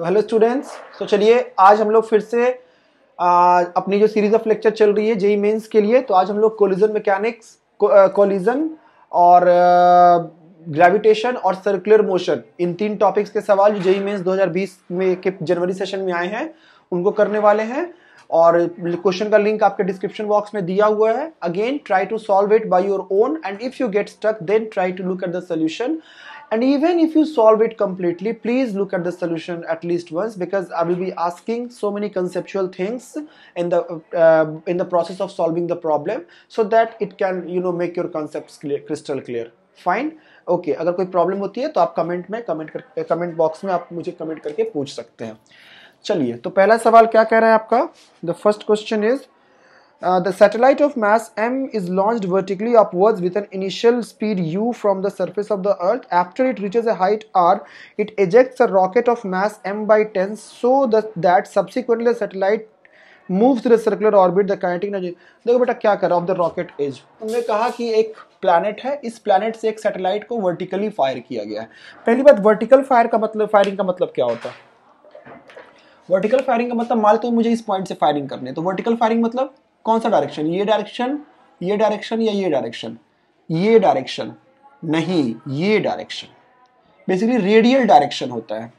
तो hello students तो चलिए आज हम लोग फिर से आ, अपनी जो सीरीज ऑफ लेक्चर चल रही है जेई मेंस e e के लिए तो आज हम लोग कोलिजन मैकेनिक्स कोलिजन और ग्रेविटेशन और सर्कुलर मोशन इन तीन टॉपिक्स के सवाल जो जेई मेंस 2020 में के जनवरी सेशन में आए हैं उनको करने वाले हैं और क्वेश्चन का लिंक आपके डिस्क्रिप्शन बॉक्स में दिया हुआ है again try to solve it by your own and if you get stuck then try to look at the solution and even if you solve it completely please look at the solution at least once because i will be asking so many conceptual things in the uh, in the process of solving the problem so that it can you know make your concepts clear, crystal clear fine okay okay, अगर कोई problem होती है तो आप comment में comment कर comment box में आप मुझे कमेंट करके पूछ सकते हैं चलिए तो पहला सवाल क्या कह रहा है आपका the first question is Uh, the satellite of mass m is launched vertically upwards with an initial speed u from the surface of the earth. After it reaches a height r, it ejects a rocket of mass m by 10 so that, that subsequently the satellite moves through circular orbit the kinetic energy देखो बेटा क्या कर रहा of the rocket is हमने कहा कि एक planet है इस प्लानट से एक सैटेलाइट को वर्टिकली फायर किया गया है पहली बात वर्टिकल फायर का मतलब फायरिंग का मतलब क्या होता है वर्टिकल फायरिंग का मतलब मान लो तो मुझे इस पॉइंट से फायरिंग करनी है तो वर्टिकल फायरिंग मतलब कौन सा डायरेक्शन ये डायरेक्शन ये डायरेक्शन या ये डायरेक्शन ये डायरेक्शन नहीं ये डायरेक्शन बेसिकली रेडियल डायरेक्शन होता है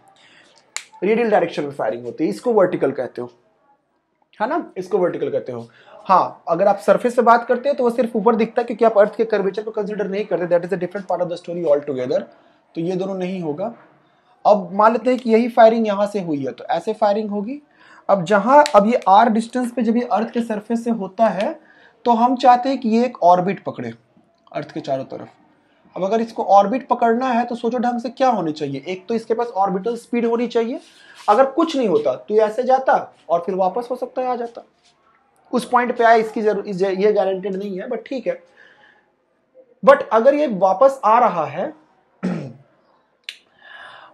रेडियल डायरेक्शन में फायरिंग होती है इसको वर्टिकल कहते हो है ना इसको वर्टिकल कहते हो हाँ अगर आप सरफेस से बात करते हो तो वो सिर्फ ऊपर दिखता है क्योंकि आप अर्थ के कर्वेचर को कंसिडर नहीं करते that is a different part of the story all together तो ये दोनों नहीं होगा अब मान लेते हैं कि यही फायरिंग यहां से हुई है तो ऐसे फायरिंग होगी अब जहां अब ये आर डिस्टेंस पे जब ये अर्थ के सरफेस से होता है तो हम चाहते हैं कि ये एक ऑर्बिट पकड़े अर्थ के चारों तरफ अब अगर इसको ऑर्बिट पकड़ना है तो सोचो ढंग से क्या होने चाहिए एक तो इसके पास ऑर्बिटल स्पीड होनी चाहिए अगर कुछ नहीं होता तो ये ऐसे जाता और फिर वापस हो सकता है आ जाता उस पॉइंट पे आया इसकी जरूर ये गारंटेड नहीं है बट ठीक है बट अगर ये वापस आ रहा है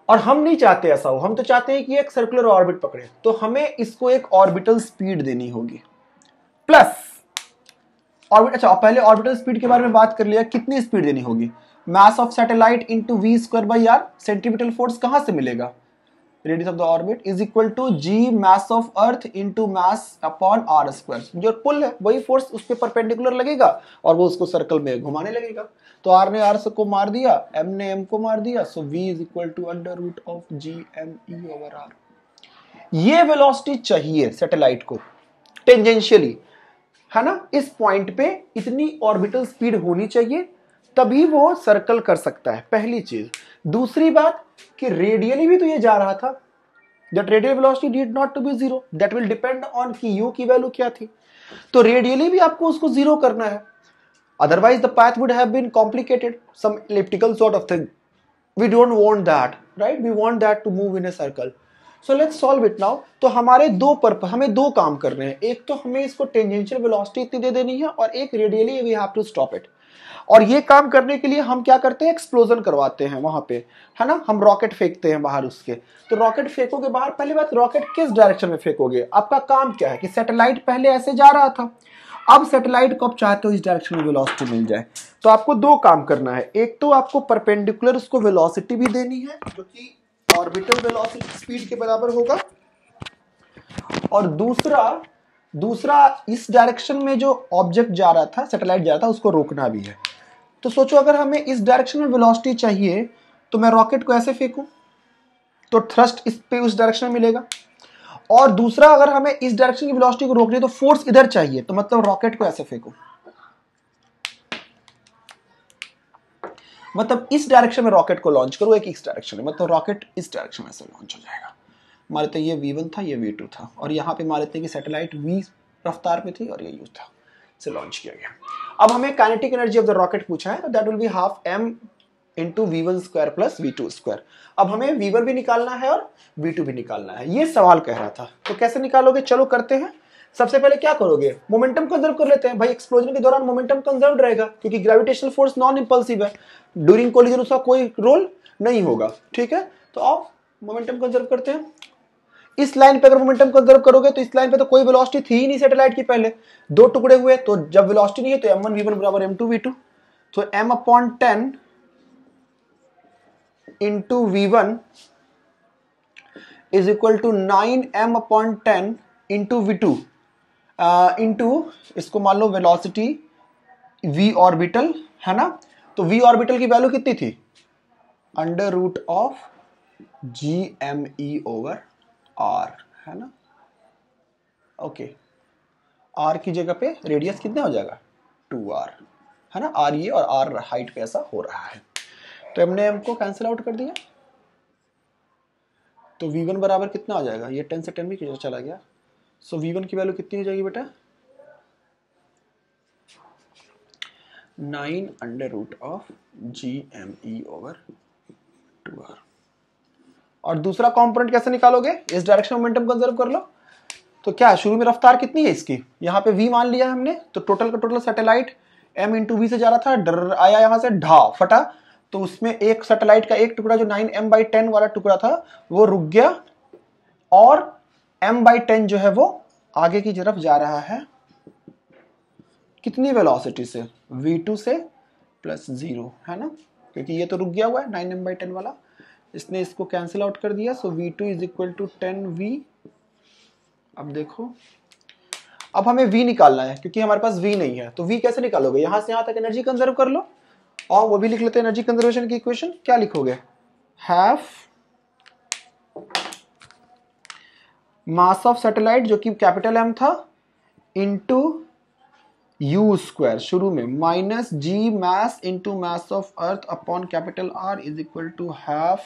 और हम नहीं चाहते ऐसा हो हम तो चाहते हैं कि एक सर्कुलर ऑर्बिट पकड़े तो हमें इसको एक ऑर्बिटल स्पीड देनी होगी प्लस ऑर्बिट अच्छा पहले ऑर्बिटल स्पीड के बारे में बात कर लिया कितनी स्पीड देनी होगी mass of satellite into V square by R centimetre force कहां से मिलेगा radius of the orbit is equal to g mass of earth into mass upon R square जो पुल है वही फोर्स उस पर परपेंडिकुलर लगेगा और वो उसको सर्कल में घुमाने लगेगा तो आर ने आर को मार दिया एम ने एम को मार दिया so V is equal to under root of G M E over R ये वेलोसिटी चाहिए सैटेलाइट को टेंजेंशियली है ना इस पॉइंट पे इतनी ऑर्बिटल स्पीड होनी चाहिए तभी वो सर्कल कर सकता है पहली चीज दूसरी बात कि रेडियली भी तो ये जा रहा था that radial velocity did not to be zero that will depend on कि यू की वैल्यू क्या थी तो रेडियली भी आपको उसको जीरो करना है otherwise the path would have been complicated some elliptical sort of thing we don't want that right we want that to move in a circle so let's solve it now तो हमारे दो pulp हमें दो काम करने हैं एक तो हमें इसको टेंजेंशियल वेलोसिटी इतनी दे देनी है और एक radially we have to stop it और ये काम करने के लिए हम क्या करते हैं एक्सप्लोजन करवाते हैं वहां पे है ना हम रॉकेट फेंकते हैं बाहर उसके तो रॉकेट फेंकोगे बाहर पहले बात रॉकेट किस डायरेक्शन में फेंकोगे आपका काम क्या है कि सैटेलाइट पहले ऐसे जा रहा था अब सैटेलाइट को आप चाहते हो इस डायरेक्शन में वेलोसिटी मिल जाए तो आपको दो काम करना है एक तो आपको परपेंडिकुलर उसको वेलोसिटी भी देनी है जो कि ऑर्बिटल वेलोसिटी स्पीड के बराबर होगा और दूसरा दूसरा इस डायरेक्शन में जो ऑब्जेक्ट जा रहा था सैटेलाइट जा रहा था उसको रोकना भी है तो सोचो अगर हमें इस डायरेक्शन में वेलोसिटी चाहिए तो मैं रॉकेट को ऐसे फेंकूं तो थ्रस्ट इस पे उस डायरेक्शन में मिलेगा और दूसरा अगर हमें इस डायरेक्शन की वेलोसिटी को रोकनी है तो फोर्स इधर चाहिए तो मतलब रॉकेट को ऐसे फेंकूं मतलब इस डायरेक्शन में रॉकेट को लॉन्च करो एक इस डायरेक्शन में मतलब रॉकेट इस डायरेक्शन में से लॉन्च हो जाएगा मान लेते तो ये वी था ये वी था और यहाँ पे मान लेते हैं कि सैटेलाइट वी रफ्तार पे थी और ये यू था से लॉन्च किया गया अब हमें kinetic energy of the rocket पूछा है तो that will be half M into V one square plus V two square अब हमें वी वन भी निकालना है और वी टू भी निकालना है ये सवाल कह रहा था तो कैसे निकालोगे चलो करते हैं सबसे पहले क्या करोगे मोमेंटम कंजर्व कर लेते हैं भाई एक्सप्लोजन के दौरान मोमेंटम कंजर्व रहेगा क्योंकि ग्रेविटेशनल फोर्स नॉन इंपल्सिव है ड्यूरिंग कोलिजन उसका कोई रोल नहीं होगा ठीक है तो आप मोमेंटम कंजर्व करते हैं इस लाइन पे अगर मोमेंटम कंजर्व करोगे तो इस लाइन पे तो कोई वेलोसिटी थी ही नहीं सैटेलाइट की पहले दो टुकड़े हुए तो जब वेलोसिटी नहीं है तो एम वन वी वन बराबर एम टू वी टू तो M upon ten into V one is equal to nine M upon ten into V two into इसको मान लो वेलोसिटी वी ऑर्बिटल है ना तो वी ऑर्बिटल की वैल्यू कितनी थी under root of G M E over R है ना ओके आर की जगह पे रेडियस कितना हो जाएगा टू आर है ना आर ये और आर हाइट पे ऐसा हो रहा है तो हमने हमको कैंसिल आउट कर दिया तो वी वन बराबर कितना आ जाएगा ये टेन से टेन भी चला गया सो वी वन की वैल्यू कितनी हो जाएगी बेटा nine under root of G M E over two R और दूसरा कॉम्पोनेंट कैसे निकालोगे इस डायरेक्शन मोमेंटम कंजर्व कर लो तो क्या शुरू में रफ्तार कितनी है इसकी यहाँ पे वी मान लिया हमने तो टोटल का total satellite M into V से जा रहा था डर आया यहाँ से ढा फटा तो उसमें एक सैटेलाइट का एक टुकड़ा जो नाइन एम बाई टेन वाला टुकड़ा था वो रुक गया और एम बाई टेन जो है वो आगे की तरफ जा रहा है कितनी वेलोसिटी से v2 से प्लस जीरो है ना क्योंकि ये तो रुक गया हुआ है नाइन एम बाई टेन वाला इसने इसको कैंसिल आउट कर दिया so V two is equal to ten V अब देखो अब हमें वी निकालना है क्योंकि हमारे पास वी नहीं है तो वी कैसे निकालोगे यहां से यहां तक एनर्जी कंजर्व कर लो और वो भी लिख लेते हैं एनर्जी कंजर्वेशन की इक्वेशन क्या लिखोगे हैफ मास ऑफ सैटेलाइट जो कि कैपिटल एम था इनटू यू स्क्वायर शुरू में minus G mass into mass of earth upon capital R is equal to half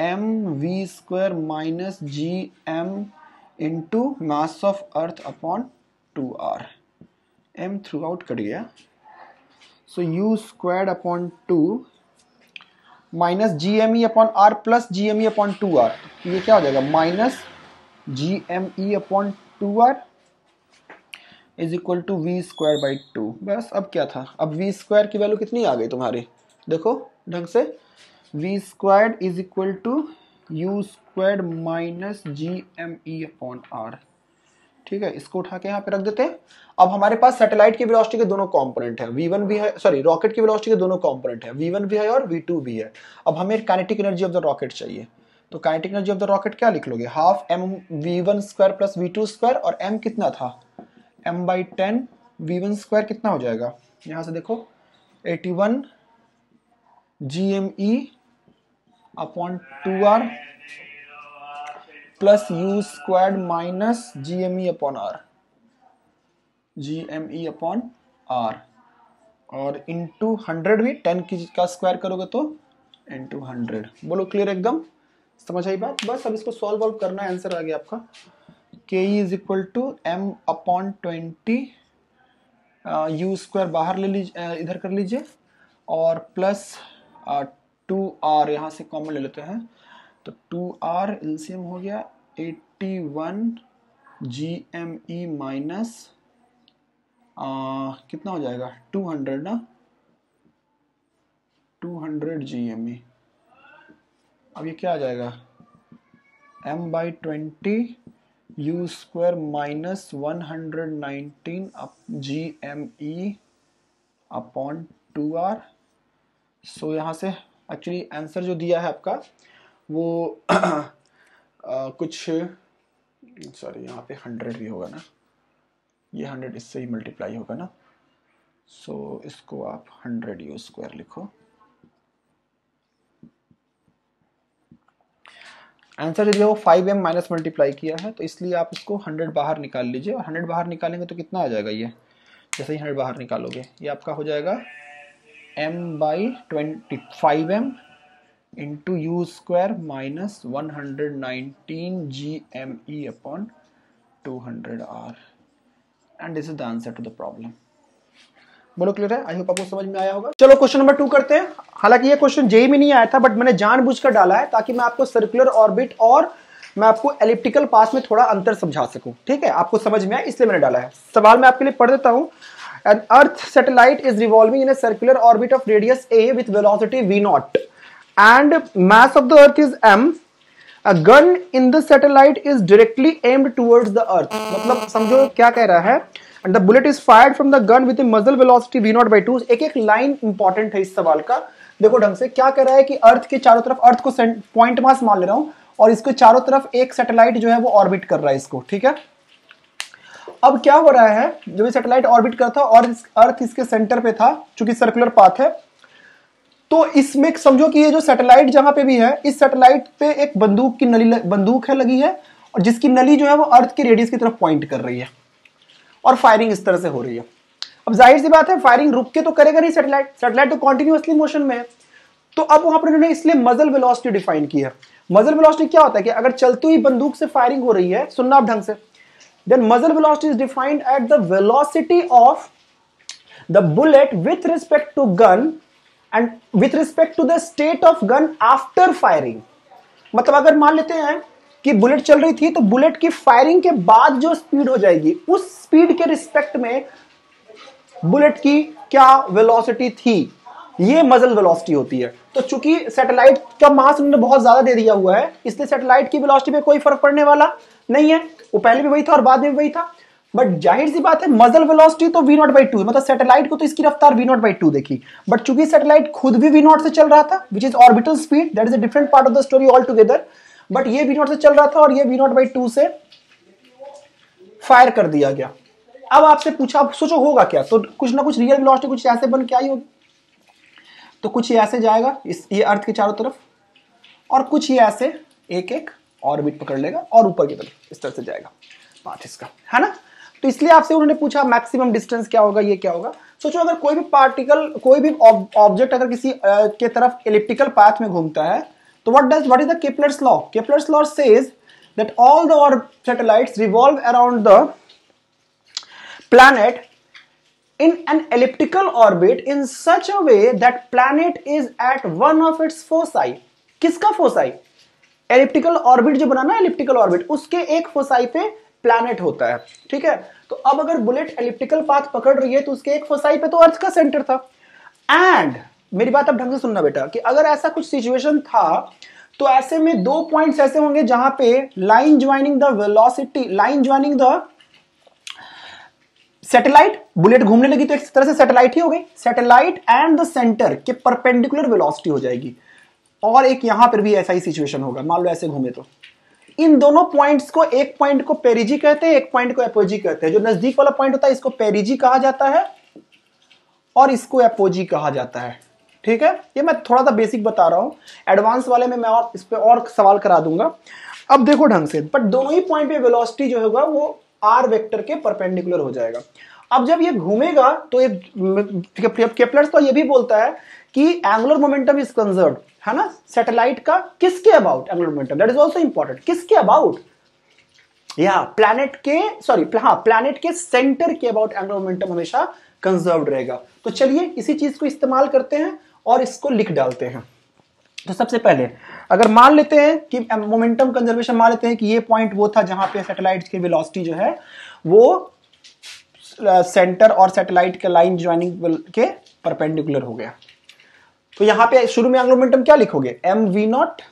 M V square minus G M into mass of earth upon two R M through out cut गया so U square upon two minus G M E upon R plus G M E upon two R ये क्या हो जाएगा minus G M E upon two R is equal to V square by two बस अब क्या था अब we square की वैल्यू कितनी आ गई तुम्हारी देखो ढंग से V square is equal to U square minus G M E upon R ठीक है इसको उठा के यहाँ पे रख देते हैं अब हमारे पास सैटेलाइट की वेलोसिटी के दोनों कंपोनेंट है वी वन भी है सॉरी रॉकेट की वेलोसिटी के दोनों कंपोनेंट है वी वन भी है और वी टू भी है अब हमें kinetic energy of the rocket चाहिए तो kinetic energy of the rocket क्या लिख लोगे half M V one square plus V two square और एम कितना था M by ten V one square कितना हो जाएगा यहां से देखो eighty one G M E upon two R plus U square minus G M E upon R G M E upon R और इंटू हंड्रेड भी टेन की का स्क्वायर करोगे तो इंटू हंड्रेड बोलो क्लियर एकदम समझ आई बात बस अब इसको सॉल्व वॉल्व करना है आंसर आ गया आपका K E is equal to M upon twenty U square बाहर ले लीजिए uh, इधर कर लीजिए और प्लस टू आर यहाँ से कॉमन ले लेते हैं तो टू आर एम हो गया eighty one G M E minus कितना हो जाएगा टू हंड्रेड ना two hundred G M E अब ये क्या आ जाएगा M by twenty U square minus one hundred nineteen up G M E upon two R so यहाँ से एक्चुअली आंसर जो दिया है आपका वो आ, कुछ सॉरी यहाँ पे हंड्रेड भी होगा ना ये हंड्रेड इससे ही मल्टीप्लाई होगा ना सो so, इसको आप हंड्रेड यू स्क्वायर लिखो आंसर जो वो फाइव एम माइनस मल्टीप्लाई किया है तो इसलिए आप इसको 100 बाहर निकाल लीजिए और 100 बाहर निकालेंगे तो कितना आ जाएगा ये जैसे ही 100 बाहर निकालोगे ये आपका हो जाएगा m by twenty five M into U square minus one hundred nineteen G M E upon two hundred R and this is the answer to the problem बोलो क्लियर है आई होप आपको समझ में आया होगा चलो क्वेश्चन नंबर टू करते हैं हालांकि ये क्वेश्चन जेई में नहीं आया था बट मैंने जानबूझकर डाला है ताकि मैं आपको सर्कुलर ऑर्बिट और मैं आपको एलिप्टिकल पास में थोड़ा अंतर समझा सकूं ठीक है आपको समझ में आए इसलिए मैंने डाला है सवाल मैं आपके लिए पढ़ देता हूं an earth satellite is revolving in a circular orbit of radius A with velocity V naught and mass of the earth is M a gun in the satellite is directly aimed towards the earth मतलब समझो क्या कह रहा है and the bullet is fire from the gun with muzzle velocity V naught by two एक एक line important है इस सवाल का देखो ढंग से क्या कह रहा है कि अर्थ के चारों तरफ अर्थ को पॉइंट मास मान ले रहा हूं और इसके चारों तरफ एक सैटेलाइट जो है वो ऑर्बिट कर रहा है इसको ठीक है अब क्या हो रहा है जब भी सैटेलाइट ऑर्बिट करता और इस, अर्थ इसके सेंटर पे था चूंकि सर्कुलर पाथ है तो इसमें समझो कि ये जो सैटेलाइट जहां पे भी है इस सैटेलाइट पे एक बंदूक की नली बंदूक है लगी है और जिसकी नली जो है वो अर्थ के रेडियस की तरफ पॉइंट कर रही है और फायरिंग इस तरह से हो रही है अब जाहिर सी बात है फायरिंग रुक के तो करेगा नहीं सेटेलाइट सेटेलाइट तो कॉन्टिन्यूसली मोशन में है तो अब वहां पर उन्होंने इसलिए मजल वेलोसिटी डिफाइन की है मजल वेलोसिटी क्या होता है कि अगर चलती हुई बंदूक से फायरिंग हो रही है सुनना आप ढंग से then muzzle velocity is defined at the velocity of the bullet with respect to gun and with respect to the state of gun after firing मतलब अगर मान लेते हैं कि बुलेट चल रही थी तो बुलेट की फायरिंग के बाद जो स्पीड हो जाएगी उस स्पीड के रिस्पेक्ट में बुलेट की क्या वेलोसिटी थी ये मजल वेलोसिटी होती है तो चूंकि सैटेलाइट का मास उन्होंने बहुत ज्यादा दे दिया हुआ है इसलिए सैटेलाइट की वेलोसिटी पे कोई फर्क पड़ने वाला नहीं है वो पहले भी वही था और बाद में भी वही था बट जाहिर सी बात है मजल वेलोसिटी तो वी नॉट बाई टू मतलब सैटेलाइट को तो इसकी रफ्तार वी नॉट बाई टू देखी बट चूंकि सैटेलाइट खुद भी वी नॉट से चल रहा था which is orbital speed that is a different part of the story all together but ये वी नॉट से चल रहा था और ये वी नॉट बाई टू से फायर कर दिया गया अब आपसे पूछा आप सोचो होगा क्या तो कुछ ना कुछ रियल वेलोसिटी कुछ ऐसे बन के आई होगी तो कुछ ये ऐसे जाएगा इस ये अर्थ के चारों तरफ और कुछ ये ऐसे एक एक ऑर्बिट पकड़ लेगा और ऊपर की तरफ इस तरह से जाएगा पाथ इसका है ना तो इसलिए आपसे उन्होंने पूछा मैक्सिमम डिस्टेंस क्या होगा ये क्या होगा सोचो अगर कोई भी पार्टिकल कोई भी ऑब्जेक्ट अगर किसी आ, के तरफ इलिप्टिकल पाथ में घूमता है तो what does what is the Kepler's law Kepler's law says that all the और satellites revolve around the planet in an elliptical orbit in such a way that planet is at one of its foci किसका foci elliptical orbit जो बना ना elliptical orbit उसके एक foci पे planet होता है ठीक है तो अब अगर bullet elliptical path पकड़ रही है तो उसके एक foci पे तो earth का center था and मेरी बात अब ढंग से सुनना बेटा कि अगर ऐसा कुछ सिचुएशन था तो ऐसे में दो पॉइंट्स ऐसे होंगे जहां पे line joining the velocity line joining the satellite bullet घूमने लगी तो एक तरह से सैटेलाइट ही हो गई सैटेलाइट एंड द सेंटर के परपेंडिकुलर वेलोसिटी हो जाएगी और एक यहां पर भी ऐसा ही सिचुएशन होगा मान लो ऐसे घूमे तो इन दोनों पॉइंट्स को एक पॉइंट को पेरिजी कहते हैं एक पॉइंट को एपोजी कहते हैं जो नजदीक वाला पॉइंट होता है इसको पेरिजी कहा जाता है और इसको एपोजी कहा जाता है ठीक है ये मैं थोड़ा सा बेसिक बता रहा हूं एडवांस वाले में मैं और इस पर और सवाल करा दूंगा अब देखो ढंग से बट दोनों ही पॉइंट पे वेलोसिटी जो होगा वो आर वेक्टर के परपेंडिकुलर हो जाएगा अब जब ये घूमेगा तो ये तो ये भी बोलता है कि एंगुलर मोमेंटम इज कंजर्व है ना सैटेलाइट का किसके about angular momentum that is also important किसके अबाउट या प्लैनेट के सॉरी हाँ प्लैनेट के सेंटर के अबाउट एंगुलर मोमेंटम हमेशा कंजर्व रहेगा तो चलिए इसी चीज को इस्तेमाल करते हैं और इसको लिख डालते हैं तो सबसे पहले अगर मान लेते हैं कि मोमेंटम कंजर्वेशन मान लेते हैं कि ये पॉइंट वो था जहां पे सैटेलाइट की वेलोसिटी जो है वो सेंटर और सैटेलाइट के लाइन ज्वाइनिंग के परपेंडिकुलर हो गया तो यहां पे शुरू में एंगुलर मोमेंटम क्या लिखोगे M V naught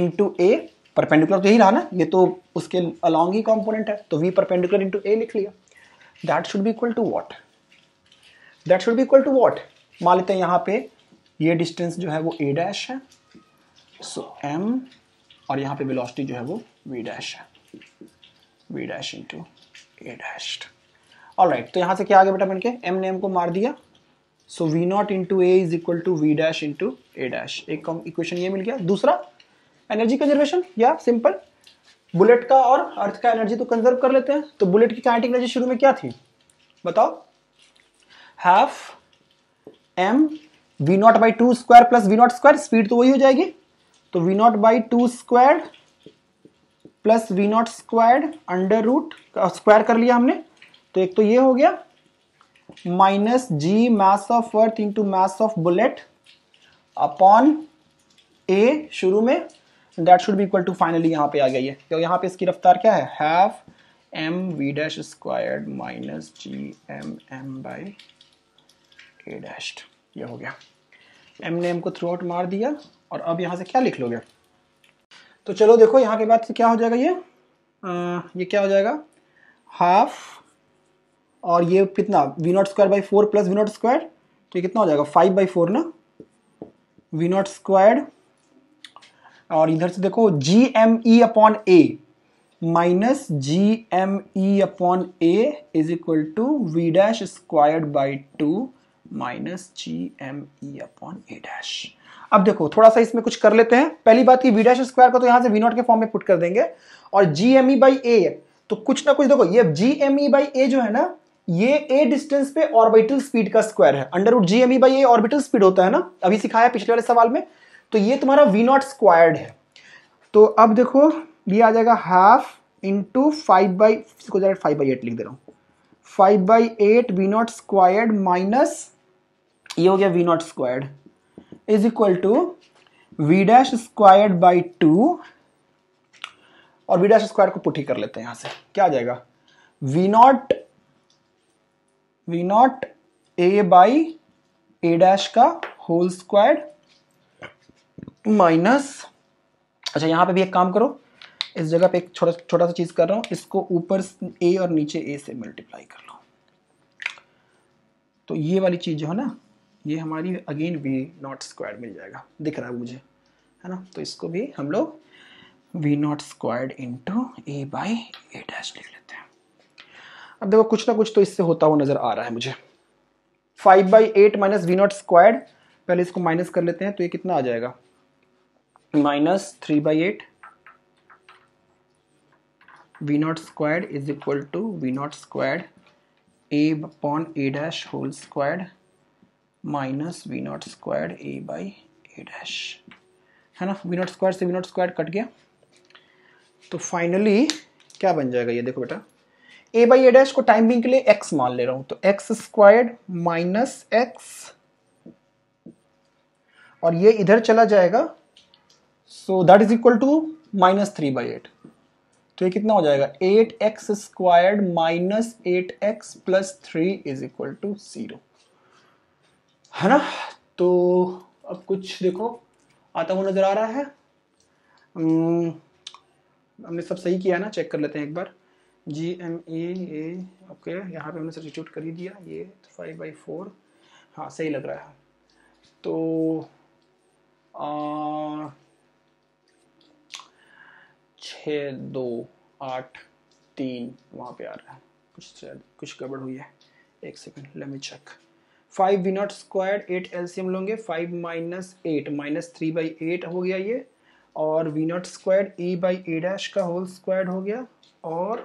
into A perpendicular तो यही रहा ना ये तो उसके अलॉन्ग ही कॉम्पोनेंट है तो वी परपेंडिकुलर इंटू ए लिख लिया that should be equal to what that should be equal to what मान लेते हैं यहां पर ये डिस्टेंस जो है वो ए डैश है सो एम और यहाँ पे वेलोसिटी जो है वो वी डैश है V dash into A dash और राइट तो यहाँ से क्या आ गया बेटा बन के एम ने एम को मार दिया so V naught into A is equal to V dash into A dash एक इक्वेशन ये मिल गया दूसरा एनर्जी कंजर्वेशन या सिंपल बुलेट का और अर्थ का एनर्जी तो कंजर्व कर लेते हैं तो बुलेट की काइनेटिक एनर्जी शुरू में क्या थी बताओ half M V naught by two square plus V naught square speed तो वही हो जाएगी तो V naught by two square plus V naught square under root square कर लिया हमने तो एक तो ये हो गया minus G mass of earth into mass of bullet upon A शुरू में that should be equal to finally यहाँ पे आ गया ये तो यहाँ पे इसकी रफ्तार क्या है half M V dash square minus G M M by A dash ये हो गया एम ने एम को थ्रू आउट मार दिया और अब यहाँ से क्या लिख लोगे तो चलो देखो यहाँ के बाद क्या हो जाएगा ये आ, ये क्या हो जाएगा हाफ और ये कितना V naught square by four plus V naught square तो ये कितना हो जाएगा फाइव बाई फोर ना वी नॉट स्क्वायर और इधर से देखो G M E upon A minus G M E upon A is equal to V dash square by two minus G M E upon A dash अब देखो थोड़ा सा इसमें कुछ कर लेते हैं पहली बात की वी डैश स्क्वायर को तो यहां से वी नॉट के फॉर्म में पुट कर देंगे और जी एम ई बाई ए तो कुछ ना कुछ देखो ये जी एम ई बाई ए जो है ना ये ए डिस्टेंस पे ऑर्बिटल स्पीड का स्क्वायर है under root G M E by A orbital speed होता है ना अभी सिखाया पिछले वाले सवाल में तो ये तुम्हारा वी नॉट स्क्वायर्ड है तो अब देखो ये आ जाएगा half into five by five by eight लिख दे रहा हूँ five by eight V naught squared minus ये हो गया V naught squared is equal to V dash squared by two और वी डैश स्क्वायर को पुटी कर लेते हैं यहां से क्या आ जाएगा V naught V naught A by A dash का होल स्क्वायर माइनस अच्छा यहां पे भी एक काम करो इस जगह पे एक छोटा छोटा सा चीज़ कर रहा हूं इसको ऊपर ए और नीचे ए से मल्टीप्लाई कर लो तो ये वाली चीज़ जो है ना ये हमारी अगेन वी नॉट स्क्वायर मिल जाएगा दिख रहा है मुझे है ना तो इसको भी हम लोग V naught squared to A by A dash लिख लेते हैं अब देखो कुछ ना कुछ तो इससे होता हुआ नजर आ रहा है मुझे five by eight minus V naught squared पहले इसको माइनस कर लेते हैं तो ये कितना आ जाएगा minus three by eight V naught squared is equal to we naught squared A upon A dash whole squared minus V naught square A by A dash है ना वी नॉट स्क्वायर से वी नॉट स्क्वायर कट गया तो finally क्या बन जाएगा ये देखो बेटा ए बाई ए डैश को टाइमिंग के लिए एक्स मान ले रहा हूं तो एक्स स्क्वायर्ड माइनस एक्स और ये इधर चला जाएगा so that is equal to minus three by eight तो ये कितना हो जाएगा eight X squared minus eight X plus three is equal to zero है ना तो अब कुछ देखो आता हुआ नज़र आ रहा है हम्म, हमने सब सही किया है ना चेक कर लेते हैं एक बार जी एम ए ए ओके यहाँ पे हमने सब्सिट्यूट कर ही दिया ये फाइव बाई फोर हाँ सही लग रहा है तो छ दो आठ तीन वहाँ पे आ रहा है कुछ कुछ गड़बड़ हुई है एक second let me check five V naught square eight एल्सियम लोगे five minus eight minus three by eight हो गया ये और V naught square A by A dash का होल स्क्वायर हो गया और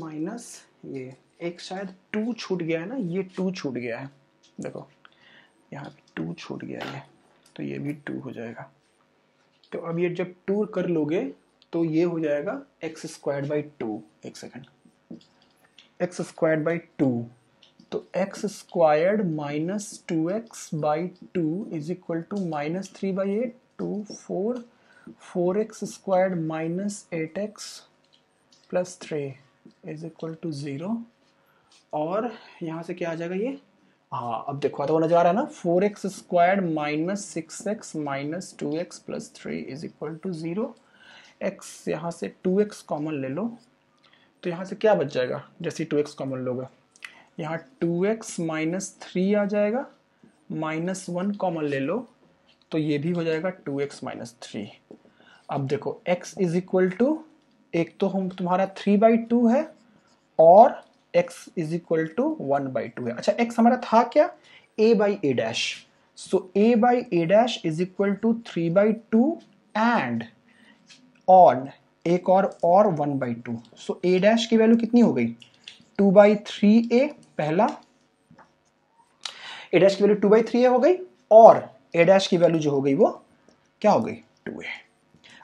माइनस ये एक शायद टू छूट गया है ना ये टू छूट गया है देखो यहाँ पे टू छूट गया ये तो ये भी टू हो जाएगा तो अब ये जब टू कर लोगे तो ये हो जाएगा एक्स स्क्वायर बाई टू एक second X square by two तो X squared minus two x by two is equal to minus three by eight two four four X squared minus eight X plus three is equal to zero और यहाँ से क्या आ जाएगा ये हाँ अब देखो तो नजर आ रहा है ना four X square minus six X minus two X plus three is equal to zero X यहाँ से टू एक्स कॉमन ले लो तो यहाँ से क्या बच जाएगा जैसे टू एक्स कॉमन लोगा यहाँ टू एक्स माइनस थ्री आ जाएगा माइनस वन कॉमन ले लो तो ये भी हो जाएगा टू एक्स माइनस थ्री अब देखो x इज इक्वल टू एक तो हम तुम्हारा थ्री बाई टू है और x is equal to one by two है अच्छा x हमारा था क्या a by A dash so A by A dash is equal to three by two and on एक और और one by two so A dash की value कितनी हो गई टू बाई थ्री ए पहला ए डैश की value two by three A हो गई और ए डैश की वैल्यू जो हो गई वो क्या हो गई टू ए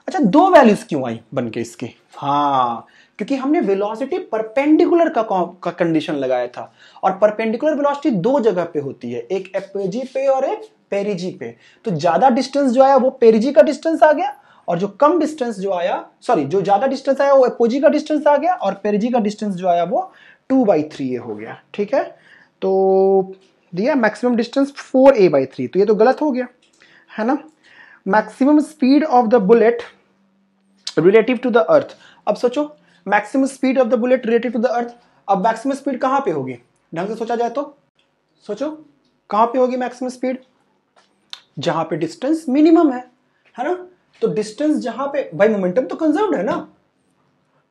अच्छा दो वैल्यूज क्यों आई बन के इसके हाँ क्योंकि हमने वेलोसिटी परपेंडिकुलर का का कंडीशन लगाया था और परपेंडिकुलर वेलोसिटी दो जगह पे होती है एक एपेजी पे और एक पेरिजी पे तो ज्यादा डिस्टेंस जो आया वो पेरिजी का डिस्टेंस आ गया और जो कम डिस्टेंस जो आया सॉरी जो ज्यादा डिस्टेंस आया वो एपोजी का डिस्टेंस आ गया और पेरिजी का डिस्टेंस जो आया वो टू बाई थ्री ए हो गया ठीक है तो दिया maximum distance four a by three तो ये तो गलत हो गया है ना maximum speed of the bullet relative to the earth अब सोचो maximum speed of the bullet relative to the earth अब मैक्सिमम स्पीड कहाँ पे होगी ढंग से सोचा जाए तो सोचो कहाँ पे होगी मैक्सिमम स्पीड जहाँ पे डिस्टेंस मिनिमम है है ना तो डिस्टेंस जहाँ पे भाई मोमेंटम तो कंजर्व है ना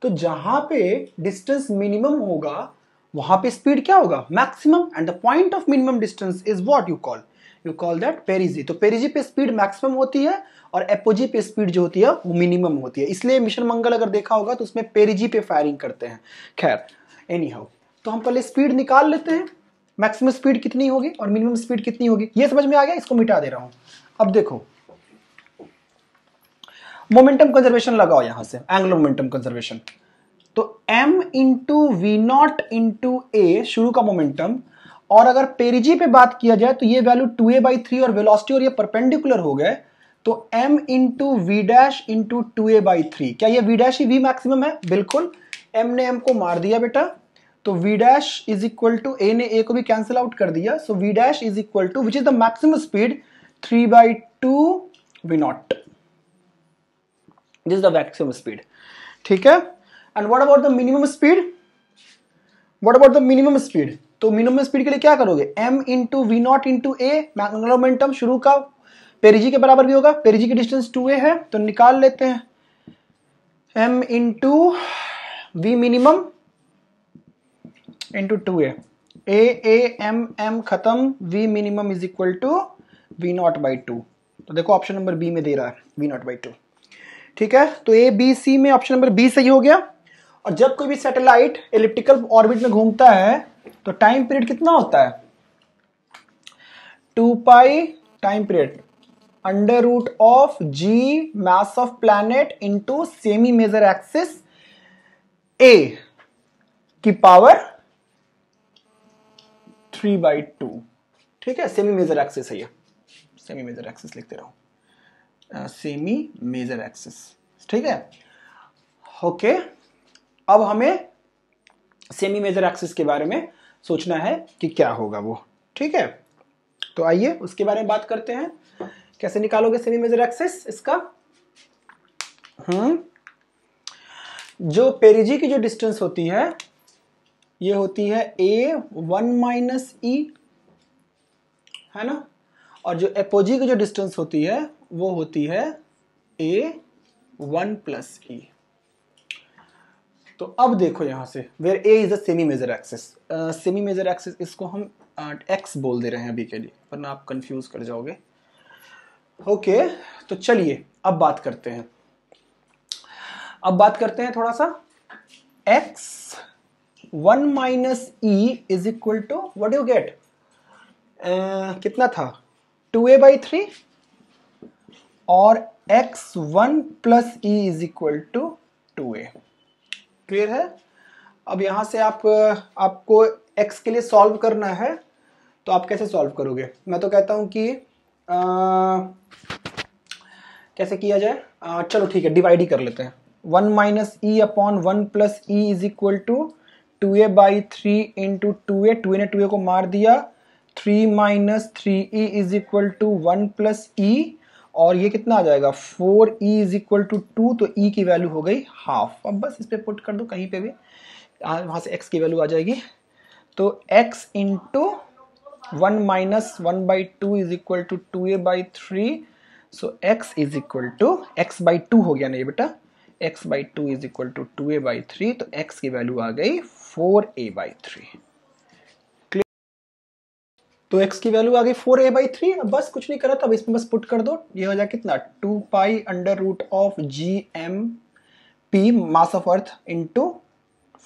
तो जहां पे डिस्टेंस मिनिमम होगा वहां पे स्पीड क्या होगा maximum and the point of minimum distance is what you call you call that perigee तो पेरिजी पे स्पीड मैक्सिमम होती है और एपोजी पे स्पीड जो होती है वो मिनिमम होती है इसलिए मिशन मंगल अगर देखा होगा तो उसमें पेरिजी पे फायरिंग करते हैं खैर एनी हाउ तो हम पहले स्पीड निकाल लेते हैं मैक्सिमम स्पीड कितनी होगी और मिनिमम स्पीड कितनी होगी ये समझ में आ गया इसको मिटा दे रहा हूं अब देखो मोमेंटम कंजर्वेशन लगाओ यहां से एंगुलर मोमेंटम कंजर्वेशन तो m into v naught into a शुरू का मोमेंटम और अगर पेरिजी पे बात किया जाए तो ये value two A by three और वेलोसिटी और ये परपेंडिकुलर हो गए तो m into v dash into two A by three क्या ये v डैश ही v मैक्सिमम है बिल्कुल m ने m को मार दिया बेटा तो v dash is equal to a ने ए को भी कैंसिल आउट कर दिया so v dash is equal to which is the maximum speed three by two we naught this the maximum speed ठीक है and what about the minimum speed what about the minimum speed तो minimum speed के लिए क्या करोगे m into v naught into a मैग्नोमेंटम शुरू का पेरिजी के बराबर भी होगा पेरिजी की डिस्टेंस टू ए है तो निकाल लेते हैं m into v minimum into two a a m m खत्म v minimum is equal to we naught by two तो देखो ऑप्शन नंबर बी में दे रहा है वी नॉट बाई टू ठीक है तो ए बी सी में ऑप्शन नंबर बी सही हो गया और जब कोई भी सैटेलाइट इलिप्टिकल ऑर्बिट में घूमता है तो टाइम पीरियड कितना होता है two pi time period under root of G mass of planet into semi major axis a की पावर थ्री बाई टू ठीक है सेमी मेजर एक्सिस है ये सेमी मेजर एक्सिस लिखते रहो सेमी मेजर एक्सेस ठीक है ओके अब हमें सेमी मेजर एक्सेस के बारे में सोचना है कि क्या होगा वो ठीक है तो आइए उसके बारे में बात करते हैं कैसे निकालोगे सेमी मेजर एक्सेस इसका हम्म जो पेरिजी की जो डिस्टेंस होती है ये होती है ए वन माइनस ई है ना और जो एपोजी की जो डिस्टेंस होती है वो होती है a one plus e e. तो अब देखो यहां से where a is semi major axis semi major axis इसको हम एक्स uh, बोल दे रहे हैं अभी के लिए वरना आप कंफ्यूज कर जाओगे ओके okay, तो चलिए अब बात करते हैं अब बात करते हैं थोड़ा सा x one minus e is equal to what you get कितना था टू ए बाई थ्री और x one plus e is equal to two a clear है अब यहां से आप आपको एक्स के लिए सॉल्व करना है तो आप कैसे सॉल्व करोगे मैं तो कहता हूं कि आ, कैसे किया जाए आ, चलो ठीक है डिवाइड ही कर लेते हैं one minus e upon one plus e is equal to two A by three into two a two a ने टू ए को मार दिया three minus three e is equal to one plus e और ये कितना आ जाएगा four e is equal to two तो ई e की वैल्यू हो गई हाफ अब बस इस पर पुट कर दो कहीं पे भी वहाँ से एक्स की वैल्यू आ जाएगी तो x into one minus one by two is equal to two A by three so x is equal to x by two हो गया ना ये बेटा x by two is equal to two A by three तो x की value आ गई four a by three तो x की वैल्यू आ गई फोर ए बाई थ्री अब बस कुछ नहीं करा तो अब इसमें बस पुट कर दो ये हो जाए कितना two pi under root of G M P mass of earth into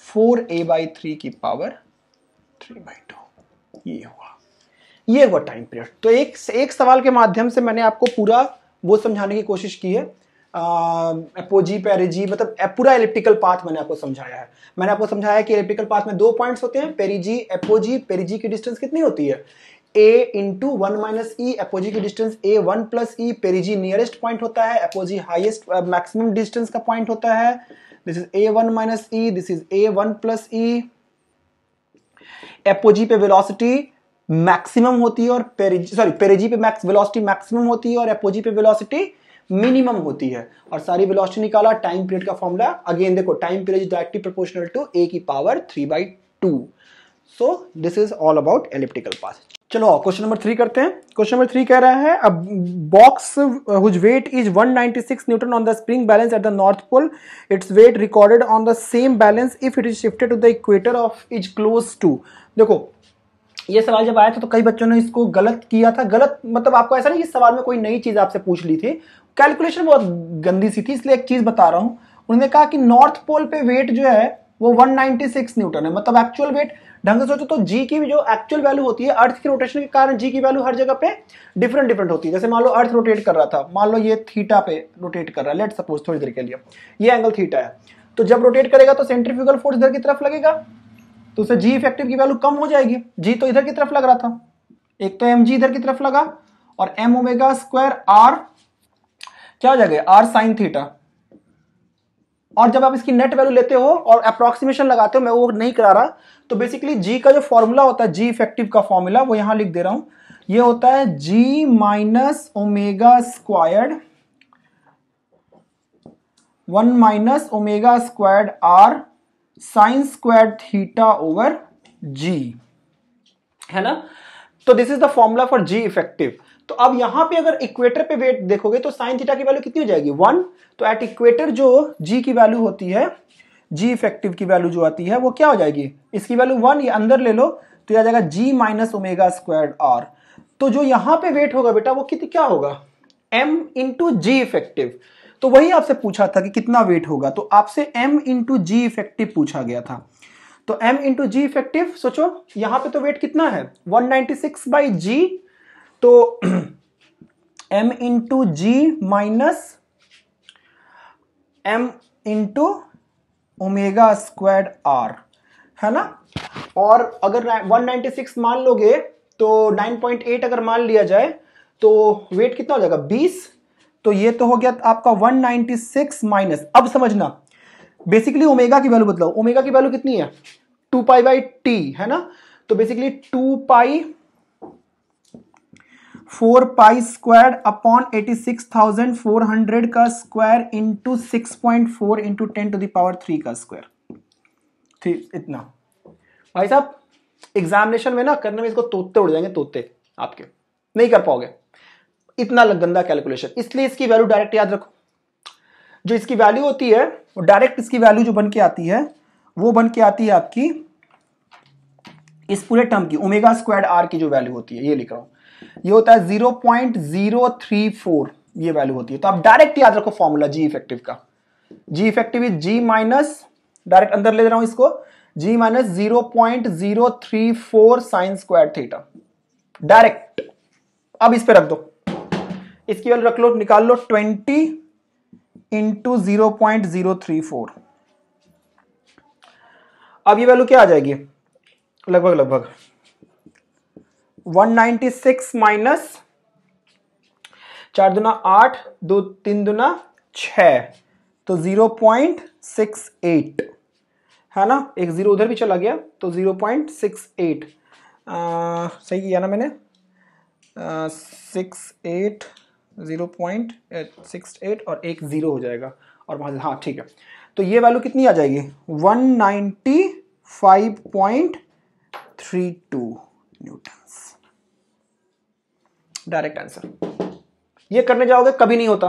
four a by three की पावर थ्री बाई टू ये हुआ ये हुआ टाइम पीरियड तो एक एक सवाल के माध्यम से मैंने आपको पूरा वो समझाने की कोशिश की है एपोजी पेरिजी मतलब पूरा इलेप्टिकल पाथ मैंने आपको समझाया है मैंने आपको समझाया कि इलेप्टिकल पाथ में दो पॉइंट्स होते हैं पेरिजी एपोजी पेरिजी की डिस्टेंस कितनी होती है a into one minus e apogee की distance a one plus e perigee nearest point होता है एपोजी हाइएस्ट मैक्सिमम डिस्टेंस का पॉइंट होता है this is a one minus e this is a one plus e apogee पे velocity maximum होती है और पेरिजी सॉरी पेरिजी पे मैक्स वेलोसिटी मैक्सिमम होती है और एपोजी पे वेलोसिटी मिनिमम होती है और सारी वेलोसिटी निकाला टाइम पीरियड का फॉर्मूला अगेन देखो time period is directly proportional to a की power three by two so this is all about elliptical path चलो क्वेश्चन नंबर थ्री करते हैं क्वेश्चन नंबर थ्री कह रहा है अब box whose weight is 196 newton on the spring balance at the north pole its weight recorded on the same balance if it is shifted to the equator of is close to देखो ये सवाल जब आया था तो कई बच्चों ने इसको गलत किया था गलत मतलब आपको ऐसा नहीं इस सवाल में कोई नई चीज़ आपसे पूछ ली थी कैलकुलेशन बहुत गंदी सी थी इसलिए एक चीज बता रहा हूं उन्होंने कहा कि नॉर्थ पोल पे वेट जो है वो 196 न्यूटन है मतलब एक्चुअल वेट ढंग से सोचो तो जी की जो एक्चुअल वैल्यू होती है अर्थ के रोटेशन के कारण जी की वैल्यू हर जगह पे डिफरेंट डिफरेंट होती है जैसे मान लो अर्थ रोटेट कर रहा था मान लो ये थीटा पे रोटेट कर रहा है लेट सपोज थोड़ी देर के लिए ये एंगल थीटा है तो जब रोटेट करेगा तो सेंट्रीफ्यूगल फोर्स इधर की तरफ लगेगा तो उसे जी इफेक्टिव की वैल्यू कम हो जाएगी जी तो इधर की तरफ लग रहा था एक तो एम जी इधर की तरफ लगा और एम ओमेगा स्क्वायर आर क्या हो जाएगा आर साइन थीटा और जब आप इसकी नेट वैल्यू लेते हो और अप्रोक्सीमेशन लगाते हो मैं वो नहीं करा रहा तो बेसिकली जी का जो फॉर्मूला होता है जी इफेक्टिव का फॉर्मूला वो यहां लिख दे रहा हूं ये होता है g minus omega squared one minus omega squared R sine squared theta over g है ना तो this is the formula for g effective तो अब यहां पे अगर इक्वेटर पे वेट देखोगे तो साइन थीटा की वैल्यू कितनी हो जाएगी वन तो एट इक्वेटर जो जी की वैल्यू होती है जी इफेक्टिव की वैल्यू जो आती है वो क्या हो जाएगी इसकी वैल्यू वन ये अंदर ले लो तो आ जाएगा g minus omega square R तो जो यहां पे वेट होगा बेटा वो कितनी क्या होगा एम इंटू जी इफेक्टिव तो वही आपसे पूछा था कि कितना वेट होगा तो आपसे एम इंटू जी इफेक्टिव पूछा गया था तो एम इंटू जी इफेक्टिव सोचो यहां पे तो वेट कितना है 196 नाइनटी सिक्स बाई जी तो m into g minus m into omega square R है ना और अगर 196 मान लोगे तो 9.8 अगर मान लिया जाए तो वेट कितना हो जाएगा 20 तो ये तो हो गया आपका 196 माइनस अब समझना बेसिकली ओमेगा की वैल्यू बदलाओ ओमेगा की वैल्यू कितनी है 2 पाई बाई टी है ना तो basically 2 pi four pi square upon eighty six thousand four hundred का square into six point four into ten to the power three का स्क्वायर ठीक इतना भाई साहब एग्जामिनेशन में ना करने में इसको तोते उड़ जाएंगे तोते आपके नहीं कर पाओगे इतना गंदा कैलकुलेशन इसलिए इसकी वैल्यू डायरेक्ट याद रखो जो इसकी वैल्यू होती है डायरेक्ट इसकी वैल्यू जो बन के आती है वो बन के आती है आपकी इस पूरे टर्म की ओमेगा स्क्वायर आर की जो वैल्यू होती है ये लिख रहा हूं ये होता है zero point zero three four ये वैल्यू होती है तो आप डायरेक्ट याद रखो फॉर्मूला जी इफेक्टिव का g effective is g minus direct अंदर ले रहा हूं इसको g minus zero point zero three four sine square theta direct अब इस पर रख दो इसकी वैल्यू रख लो निकाल लो twenty into zero point zero three four अब ये वैल्यू क्या आ जाएगी लगभग लगभग 196 माइनस चार दुना आठ दो तीन दुना छ तो 0.68 है ना एक जीरो उधर भी चला गया तो 0.68 आ, सही किया ना मैंने six eight zero point six eight और एक ज़ीरो हो जाएगा और वहां हाँ ठीक है तो ये वैल्यू कितनी आ जाएगी one ninety five point three two newton direct answer ये करने जाओगे कभी नहीं होता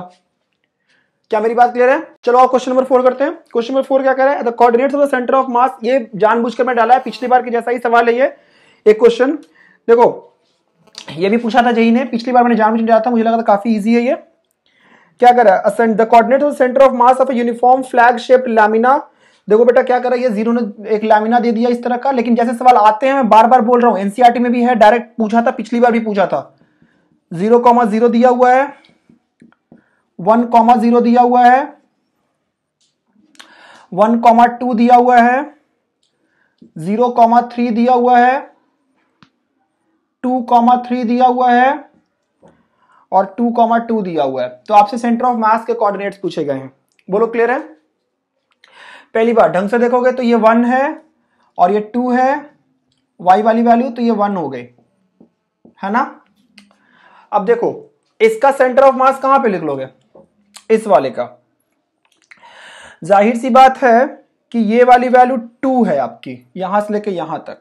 क्या मेरी बात क्लियर है चलो आप क्वेश्चन नंबर फोर करते हैं क्वेश्चन नंबर फोर क्या कर रहा है coordinates of the centre of mass ये जानबूझकर मैं डाला है पिछली बार की जैसा ही सवाल है ये एक क्वेश्चन देखो ये भी पूछा था जही ने पिछली बार मैंने जानबूझ डाला था मुझे लगा था काफी ईजी है ये क्या कर रहा है the coordinate of centre of mass of uniform flag shaped lamina देखो बेटा क्या करा ये जीरो ने एक लामिना दे दिया इस तरह का लेकिन जैसे सवाल आते हैं मैं बार बार बोल रहा हूँ एनसीआरटी में भी है डायरेक्ट पूछा था पिछली बार भी पूछा था जीरो कॉमा जीरो दिया हुआ है वन कॉमा जीरो दिया हुआ है वन कॉमा टू दिया हुआ है जीरो कॉमा थ्री दिया हुआ है टू कॉमा थ्री दिया हुआ है और टू कॉमा टू दिया हुआ है तो आपसे सेंटर ऑफ मास के कोऑर्डिनेट्स पूछे गए हैं बोलो क्लियर है पहली बार ढंग से देखोगे तो ये वन है और ये टू है वाई वाली वैल्यू तो ये वन हो गई है ना अब देखो इसका सेंटर ऑफ मास कहां पे लिख लोगे इस वाले का जाहिर सी बात है कि ये वाली वैल्यू टू है आपकी यहां से लेके यहां तक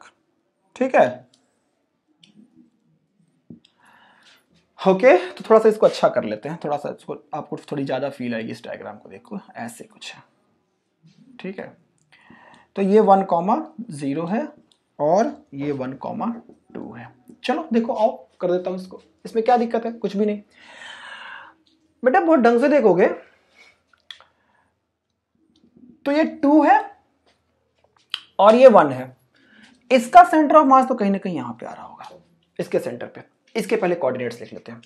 ठीक है ओके तो थोड़ा सा इसको अच्छा कर लेते हैं थोड़ा सा इसको आपको थोड़ी ज्यादा फील आएगी इस डायग्राम को देखो ऐसे कुछ है ठीक है तो ये वन कॉमा ज़ीरो है और ये वन कॉमा टू है चलो देखो आओ कर देता हूं इसको इसमें क्या दिक्कत है कुछ भी नहीं बेटा बहुत ढंग से देखोगे तो ये टू है और ये वन है इसका सेंटर ऑफ मास तो कहीं ना कहीं यहां पे आ रहा होगा इसके सेंटर पे इसके पहले कोऑर्डिनेट्स लिख लेते हैं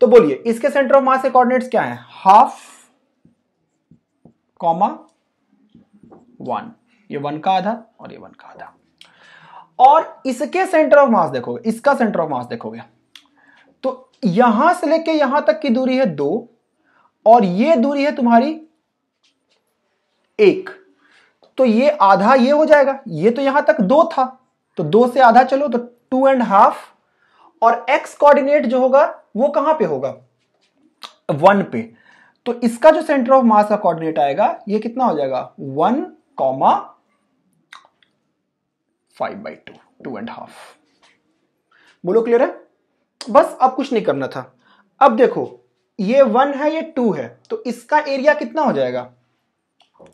तो बोलिए इसके सेंटर ऑफ मास के कोऑर्डिनेट्स क्या है हाफ कॉमा वन ये वन का आधा और ये वन का आधा और इसके सेंटर ऑफ मास देखोगे इसका सेंटर ऑफ मास देखोगे तो यहां से लेके यहां तक की दूरी है दो और ये दूरी है तुम्हारी एक तो ये आधा ये हो जाएगा ये तो यहां तक दो था तो दो से आधा चलो तो टू एंड हाफ और एक्स कोऑर्डिनेट जो होगा वो कहां पे होगा वन पे तो इसका जो सेंटर ऑफ मास का कोऑर्डिनेट आएगा ये कितना हो जाएगा one comma 5 by two two and half बोलो क्लियर है बस अब कुछ नहीं करना था अब देखो ये वन है ये टू है तो इसका एरिया कितना हो जाएगा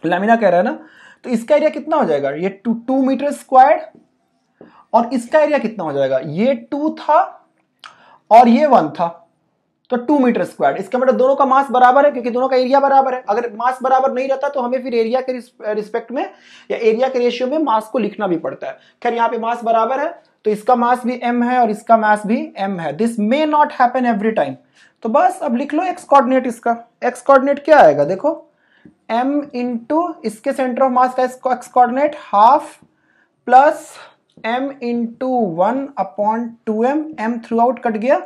लैमिना कह रहा है ना तो इसका एरिया कितना हो जाएगा ये टू टू मीटर स्क्वायर और इसका एरिया कितना हो जाएगा ये टू था और ये वन था तो टू मीटर स्क्वायर इसका मतलब दोनों का मास बराबर है क्योंकि दोनों का एरिया बराबर है अगर मास बराबर नहीं रहता तो हमें फिर एरिया के रिस्पेक्ट में या एरिया के रेशियो में मास को लिखना भी पड़ता है खैर यहाँ पे मास बराबर है तो इसका मास भी एम है और इसका मास भी एम है this may not happen every time तो बस अब लिख लो एक्स कॉर्डिनेट इसका एक्स कॉर्डिनेट क्या आएगा देखो एम इंटू इसके सेंटर ऑफ मास का x coordinate half plus M into one upon two m m through out cut गया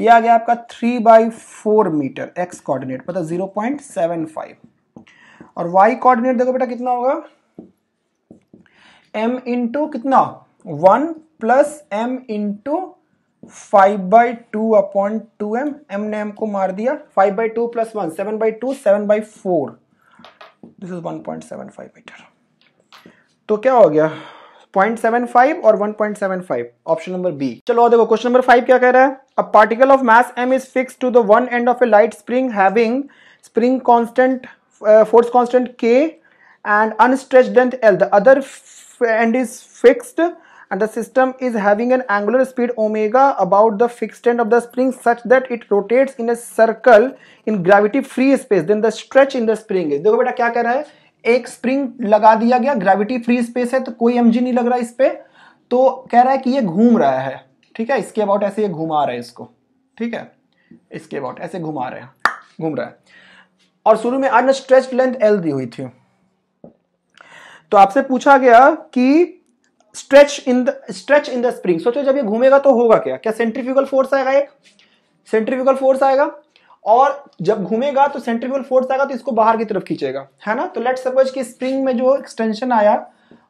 ये आ गया आपका three by four metre x coordinate मतलब जीरो पॉइंट सेवन फाइव और वाई कोऑर्डिनेट देखो बेटा कितना होगा एम इंटू कितना one plus M into five by two upon two m m ने एम को मार दिया five by two plus one seven by two seven by four this is one point seven five metre तो क्या हो गया 0.75 और ऑप्शन नंबर बी चलो system is having speed omega about the fixed end of the spring such that it rotates in circle in gravity free space then the stretch in the spring देखो बेटा क्या कह रहा है एक spring लगा दिया गया ग्रेविटी फ्री स्पेस है तो कोई एम नहीं लग रहा इस पर तो कह रहा है कि ये घूम रहा है ठीक है इसके अबाउट ऐसे ये घुमा रहे हैं इसको ठीक है इसके अबाउट ऐसे घुमा रहे हैं घूम रहा है और शुरू में अनस्ट्रेच लेंथ एल दी हुई थी तो आपसे पूछा गया कि stretch in the stretch in the spring सोचो जब ये घूमेगा तो होगा क्या क्या सेंट्रीफ्यूगल फोर्स आएगा एक सेंट्रीफ्यूगल फोर्स आएगा और जब घूमेगा तो सेंट्रीफ्यूगल फोर्स आएगा तो इसको बाहर की तरफ खींचेगा है ना तो लेट सपोज कि स्प्रिंग में जो एक्सटेंशन आया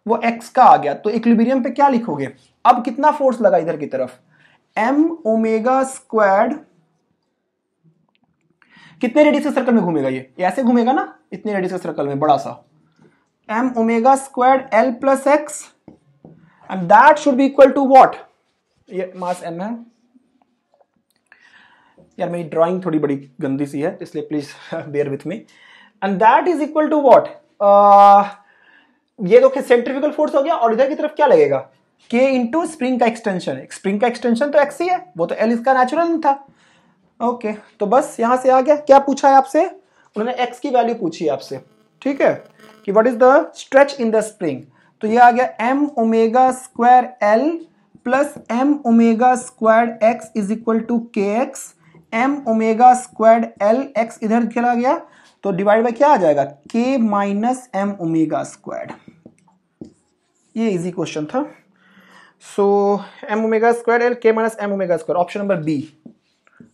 वो एक्स का आ गया तो इक्विलिब्रियम पे क्या लिखोगे अब कितना फोर्स लगा इधर की तरफ एम ओमेगा स्क्वाड कितने रेडियस के सर्कल में घूमेगा ये ऐसे घूमेगा ना इतने रेडियस के सर्कल में बड़ा सा m omega squared l plus x and that should be equal to what ये मास एम है यार मेरी ड्राइंग थोड़ी बड़ी गंदी सी है इसलिए please bear with me and that is equal to what ये तो क्या सेंट्रिफिकल फोर्स हो गया और इधर की तरफ क्या लगेगा के इंटू स्प्रिंग का एक्सटेंशन स्प्रिंग का एक्सटेंशन तो एक्स ही है वो तो एल इसका नेचुरल था ओके okay, तो बस यहां से आ गया क्या पूछा है आपसे उन्होंने एक्स की वैल्यू पूछी है आपसे ठीक है कि what is the stretch in the spring तो ये आ गया m omega square l plus m omega square x is equal to k x m omega squared l x इधर चला गया तो डिवाइड बाय क्या आ जाएगा k minus m omega squared ये इजी क्वेश्चन था so m omega squared l k minus m omega square option number B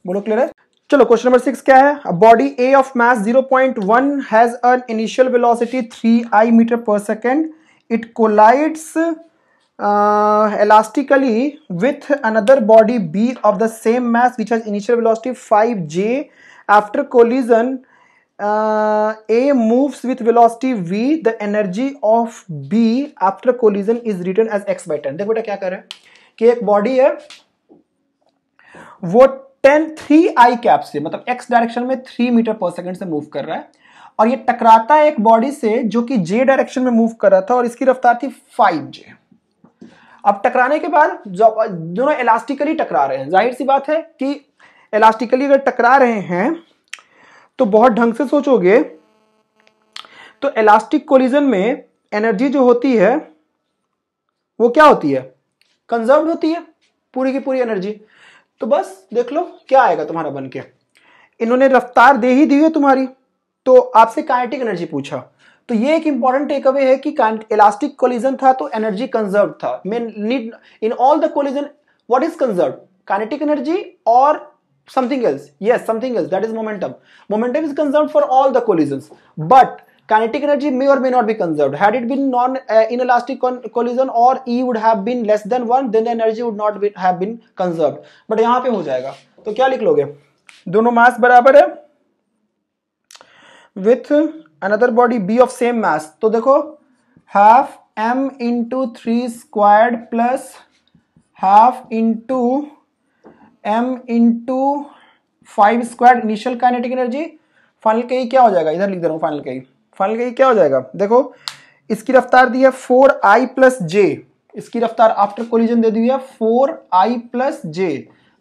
बोलो क्लियर है चलो क्वेश्चन नंबर सिक्स क्या है body A of mass 0.1 has an initial velocity three i metre per second it collides uh, elastically with another body B of the same mass which has initial velocity 5j after collision uh, A moves with velocity V the energy of B after collision is written as x by 10 देखो बेटा क्या कर रहा है कि एक body है वो 10 थ्री आई कैप से मतलब x डायरेक्शन में 3 मीटर पर सेकंड से मूव कर रहा है और ये टकराता है एक बॉडी से जो कि जे डायरेक्शन में मूव कर रहा था और इसकी रफ्तार थी 5j अब टकराने के बाद दोनों इलास्टिकली टकरा रहे हैं जाहिर सी बात है कि इलास्टिकली अगर टकरा रहे हैं तो बहुत ढंग से सोचोगे तो इलास्टिक कोलिजन में एनर्जी जो होती है वो क्या होती है कंजर्व होती है पूरी की पूरी एनर्जी तो बस देख लो क्या आएगा तुम्हारा बन के इन्होंने रफ्तार दे ही दी है तुम्हारी तो आपसे काइनेटिक एनर्जी पूछा तो ये एक इंपॉर्टेंट टेक अवे है कि इलास्टिक कोलिजन था तो एनर्जी कंजर्व था main need in all the collision what is conserve kinetic energy और something else yes something else that is momentum momentum is conserved for all the collisions but kinetic energy may or may not be conserved had it been non uh, inelastic collision or e would have been less than 1 then the energy would not be, have been conserved but yahan pe ho jayega to kya likh loge dono mass barabar hai with another body B of same mass तो देखो half M into three squared plus half into M into five square initial kinetic energy final के ही क्या हो जाएगा इधर लिख दे रहा हूँ फाइनल के ही फाइनल के ही क्या हो जाएगा देखो इसकी रफ्तार दी है फोर आई प्लस जे इसकी रफ्तार आफ्टर कोलिजन दे दी है फोर आई प्लस जे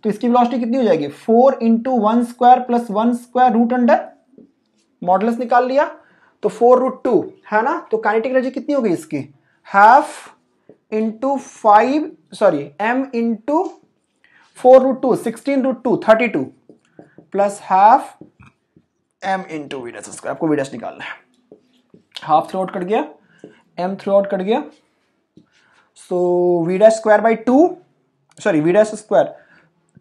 तो इसकी वेलोसिटी कितनी हो जाएगी four into one square plus one square root under models निकाल लिया तो फोर रूट टू है ना तो काइनेटिक एनर्जी कितनी होगी इसकी half into five sorry M into four root two sixteen root two thirty two plus half M into V dash आपको वी निकालना है हाफ थ्रू आउट कट गया एम थ्रू आउट कट गया so V dash square by two sorry V dash square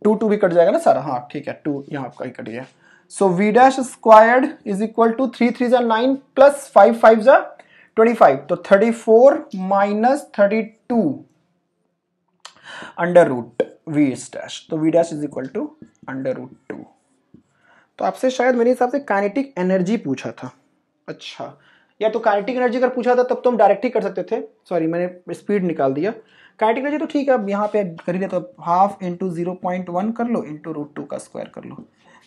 two two भी cut जाएगा ना सारा हाँ ठीक है टू यहाँ आपका ही कट गया so V dash squared is equal to three three to nine plus five five plus twenty five तो thirty four minus thirty two under root V dash तो V dash is equal to under root two तो आपसे शायद मेरे हिसाब से kinetic energy पूछा था अच्छा या तो काइनेटिक एनर्जी अगर पूछा था तब तो हम डायरेक्ट ही कर सकते थे सॉरी मैंने स्पीड निकाल दिया काइनेटिक एनर्जी तो ठीक है अब यहाँ पे कर ही देता half into zero point one कर लो इंटू रूट टू का स्क्वायर कर लो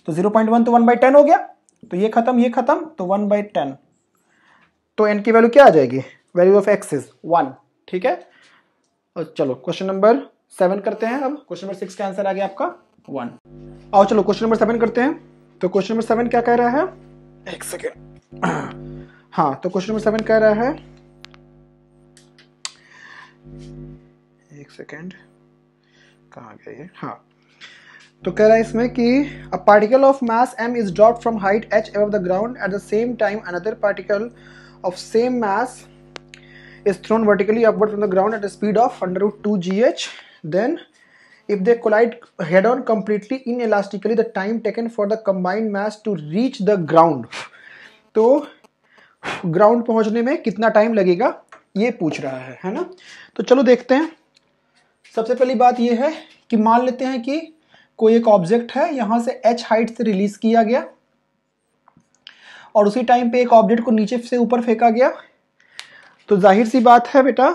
तो जीरो पॉइंट वन तो वन बाई टेन हो गया तो ये खत्म ये खत्म तो वन बाई टेन तो एन की वैल्यू क्या आ जाएगी value of X is one ठीक है और चलो क्वेश्चन नंबर सेवन करते हैं अब क्वेश्चन नंबर सिक्स का आंसर आ गया आपका वन और चलो क्वेश्चन नंबर सेवन करते हैं तो क्वेश्चन नंबर सेवन क्या कह रहा है एक सेकेंड हाँ तो क्वेश्चन नंबर सेवन कह रहा है एक सेकेंड कहाँ गया ये हाँ तो कह रहा है इसमें कि a particle of mass M is drop from height H above the ground at the same time another particle of same mass is thrown vertically upward from the ground at the speed of under two G H then if they collide head on completely inelastically the time taken for the combined mass to reach the ground तो ground पहुंचने में कितना time लगेगा ये पूछ रहा है है ना तो चलो देखते हैं सबसे पहली बात ये है कि मान लेते हैं कि कोई एक ऑब्जेक्ट है यहां से एच हाइट से रिलीज किया गया और उसी टाइम पे एक ऑब्जेक्ट को नीचे से ऊपर फेंका गया तो जाहिर सी बात है बेटा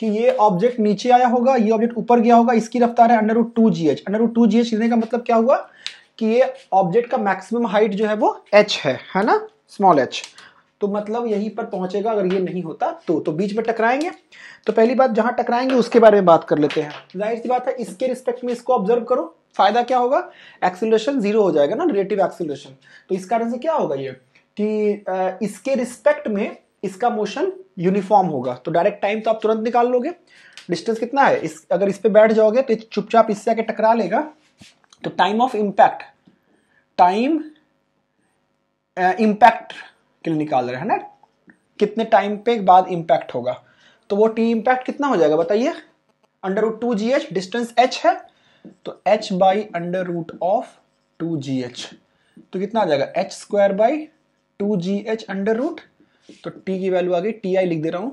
कि ये ऑब्जेक्ट नीचे आया होगा ये ऑब्जेक्ट ऊपर गया होगा इसकी रफ्तार है under two G H under two G H का मतलब क्या हुआ कि ये ऑब्जेक्ट का मैक्सिमम हाइट जो है वो एच है है ना स्मॉल एच तो मतलब यहीं पर पहुंचेगा अगर ये नहीं होता तो तो बीच में टकराएंगे तो पहली बात जहां टकराएंगे उसके बारे में बात कर लेते हैं जाहिर सी बात है इसके रिस्पेक्ट में इसको ऑब्जर्व करो फायदा क्या होगा एक्सिलेशन जीरो हो जाएगा ना रिलेटिव एक्सिलेशन तो इस कारण से क्या होगा ये कि इसके रिस्पेक्ट में इसका मोशन यूनिफॉर्म होगा तो डायरेक्ट टाइम तो आप तुरंत निकाल लोगे डिस्टेंस कितना है इस अगर इस पर बैठ जाओगे तो चुपचाप इससे आके टकरा लेगा तो time of impact time impact रहे हैं ना कितने टाइम पे बाद इम्पैक्ट होगा तो वो टी इम्पैक्ट कितना हो जाएगा बताइए under root two G H distance H है तो H by under root of two G H तो कितना आ जाएगा H square by two G H under root तो टी की वैल्यू आ गई टी आई लिख दे रहा हूं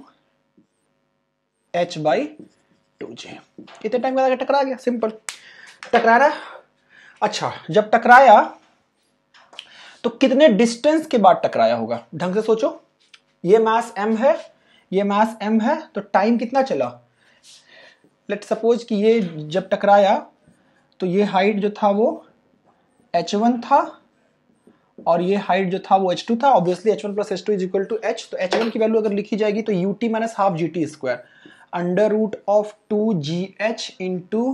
एच बाई टू जी कितने टाइम का टकरा गया सिंपल टकरा रहा अच्छा जब टकराया तो कितने डिस्टेंस के बाद टकराया होगा ढंग से सोचो ये मास m है ये मास m है तो टाइम कितना चला लेट सपोज कि ये जब टकराया तो ये हाइट जो था वो h1 था और ये हाइट जो था वो h2 था obviously h1 one plus H two is equal to H तो h1 की वैल्यू अगर लिखी जाएगी तो U T minus half G T square under root of two G H into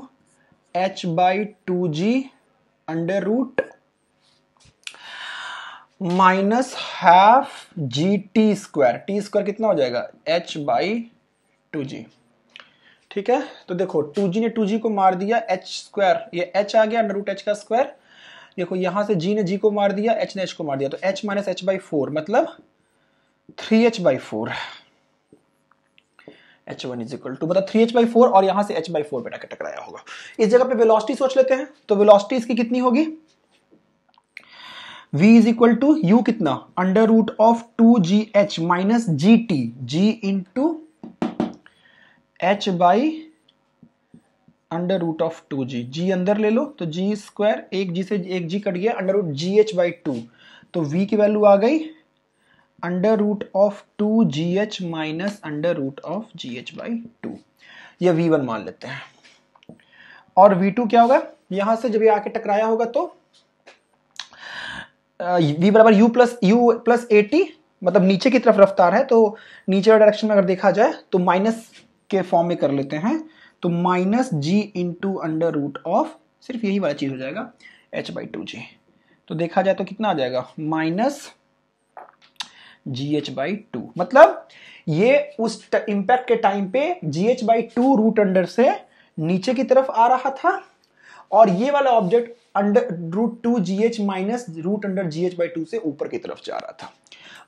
H by two G under root minus half G T square T square कितना हो जाएगा H by two जी ठीक है तो देखो टू जी ने to जी को मार दिया एच स्क्वायर ये एच आ गया अंडर रूट एच का स्क्वायर देखो यहां से जी ने जी को मार दिया एच ने एच को मार दिया तो H minus H by four मतलब three H by four H one is equal to मतलब थ्री एच बाई फोर और यहां से एच बाई फोर बेटा टकराया होगा इस जगह पे वेलोसिटी सोच लेते हैं तो वेलोसिटी इसकी कितनी होगी v is equal to U कितना under root of two G H minus G T G into H by under root of two G G अंदर ले लो तो जी स्क्वायर एक जी से एक जी कट गया under root G H by two तो v की value आ गई under root of two G H minus under root of G H by two यह वी वन मान लेते हैं और वी टू क्या होगा यहां से जब ये आके टकराया होगा तो v बराबर u plus U plus A T मतलब नीचे की तरफ रफ्तार है तो नीचे डायरेक्शन में अगर देखा जाए तो माइनस के फॉर्म में कर लेते हैं तो minus G into under root of सिर्फ यही वाला चीज़ हो जाएगा एच बाई टू जी तो देखा जाए तो कितना आ जाएगा minus G H by two मतलब ये उस इंपैक्ट के टाइम पे G H by two root under से नीचे की तरफ आ रहा था और ये वाला object under root two G H minus root under G H by two से ऊपर की तरफ जा रहा था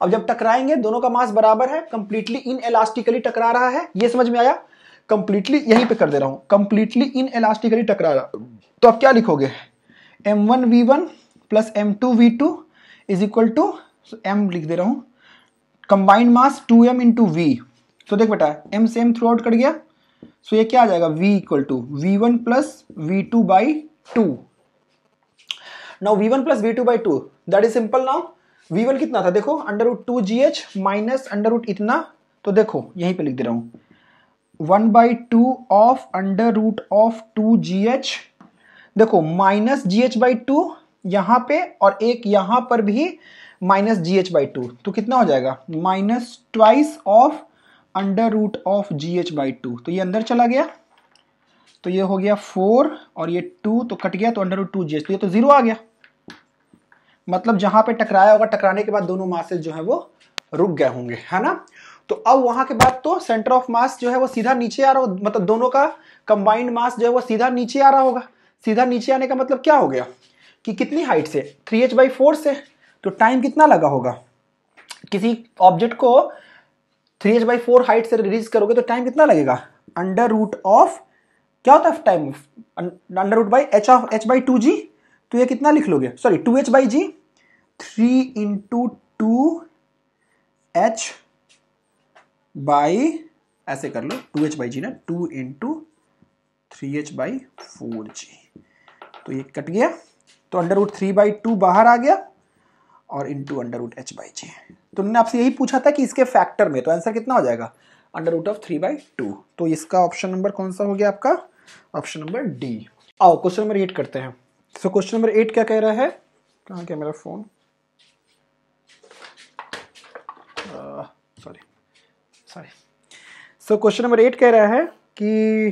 अब जब टकराएंगे दोनों का मास बराबर है कंप्लीटली इन एलास्टिकली टकरा रहा है ये समझ में आया कंप्लीटली यहीं पे कर दे रहा हूं कंप्लीटली इन एलास्टिकली टकरा रहा तो अब क्या लिखोगे M one V one plus M two V two is equal to M लिख दे रहा हूं combined mass two M into V तो देख बेटा M same through out cut गया सो तो so ये क्या आ जाएगा V equal to V one plus V two by two now V one plus V two by two that is simple now V one कितना था देखो under root two G H minus under root इतना तो देखो यहीं पे लिख दे रहा हूं one by two of under root of two G H देखो minus G H by two यहां पे और एक यहां पर भी minus G H by two तो कितना हो जाएगा minus twice of under root of G H by two तो ये अंदर चला गया तो ये हो गया फोर और ये टू तो कट गया तो under root two G H तो ये तो जीरो आ गया मतलब जहां पे टकराया होगा टकराने के बाद दोनों मासेस जो है वो रुक गए होंगे है ना तो अब वहां के बाद तो सेंटर ऑफ मास जो है वो सीधा नीचे आ रहा होगा मतलब दोनों का कंबाइंड मास जो है वो सीधा नीचे आ रहा होगा सीधा नीचे आने का मतलब क्या हो गया कि कितनी हाइट से थ्री एच बाई फोर से तो टाइम कितना लगा होगा किसी ऑब्जेक्ट को three H by four height से रिलीज करोगे तो टाइम कितना लगेगा अंडर रूट ऑफ क्या होता है time under root by H of H by two जी तो ये कितना लिख लोगे sorry two H by G three into two H by ऐसे कर लो टू एच बाई जी ना two into three H by four G तो ये कट गया तो under root three by two बाहर आ गया और into under root H by जी तो उन्होंने आपसे यही पूछा था कि इसके फैक्टर में तो आंसर कितना हो जाएगा under root of three by two तो इसका ऑप्शन नंबर कौन सा हो गया आपका ऑप्शन नंबर डी आओ क्वेश्चन नंबर एट करते हैं सो क्वेश्चन नंबर एट क्या कह रहा है कहा क्या मेरा phone sorry sorry so question number eight कह रहा है कि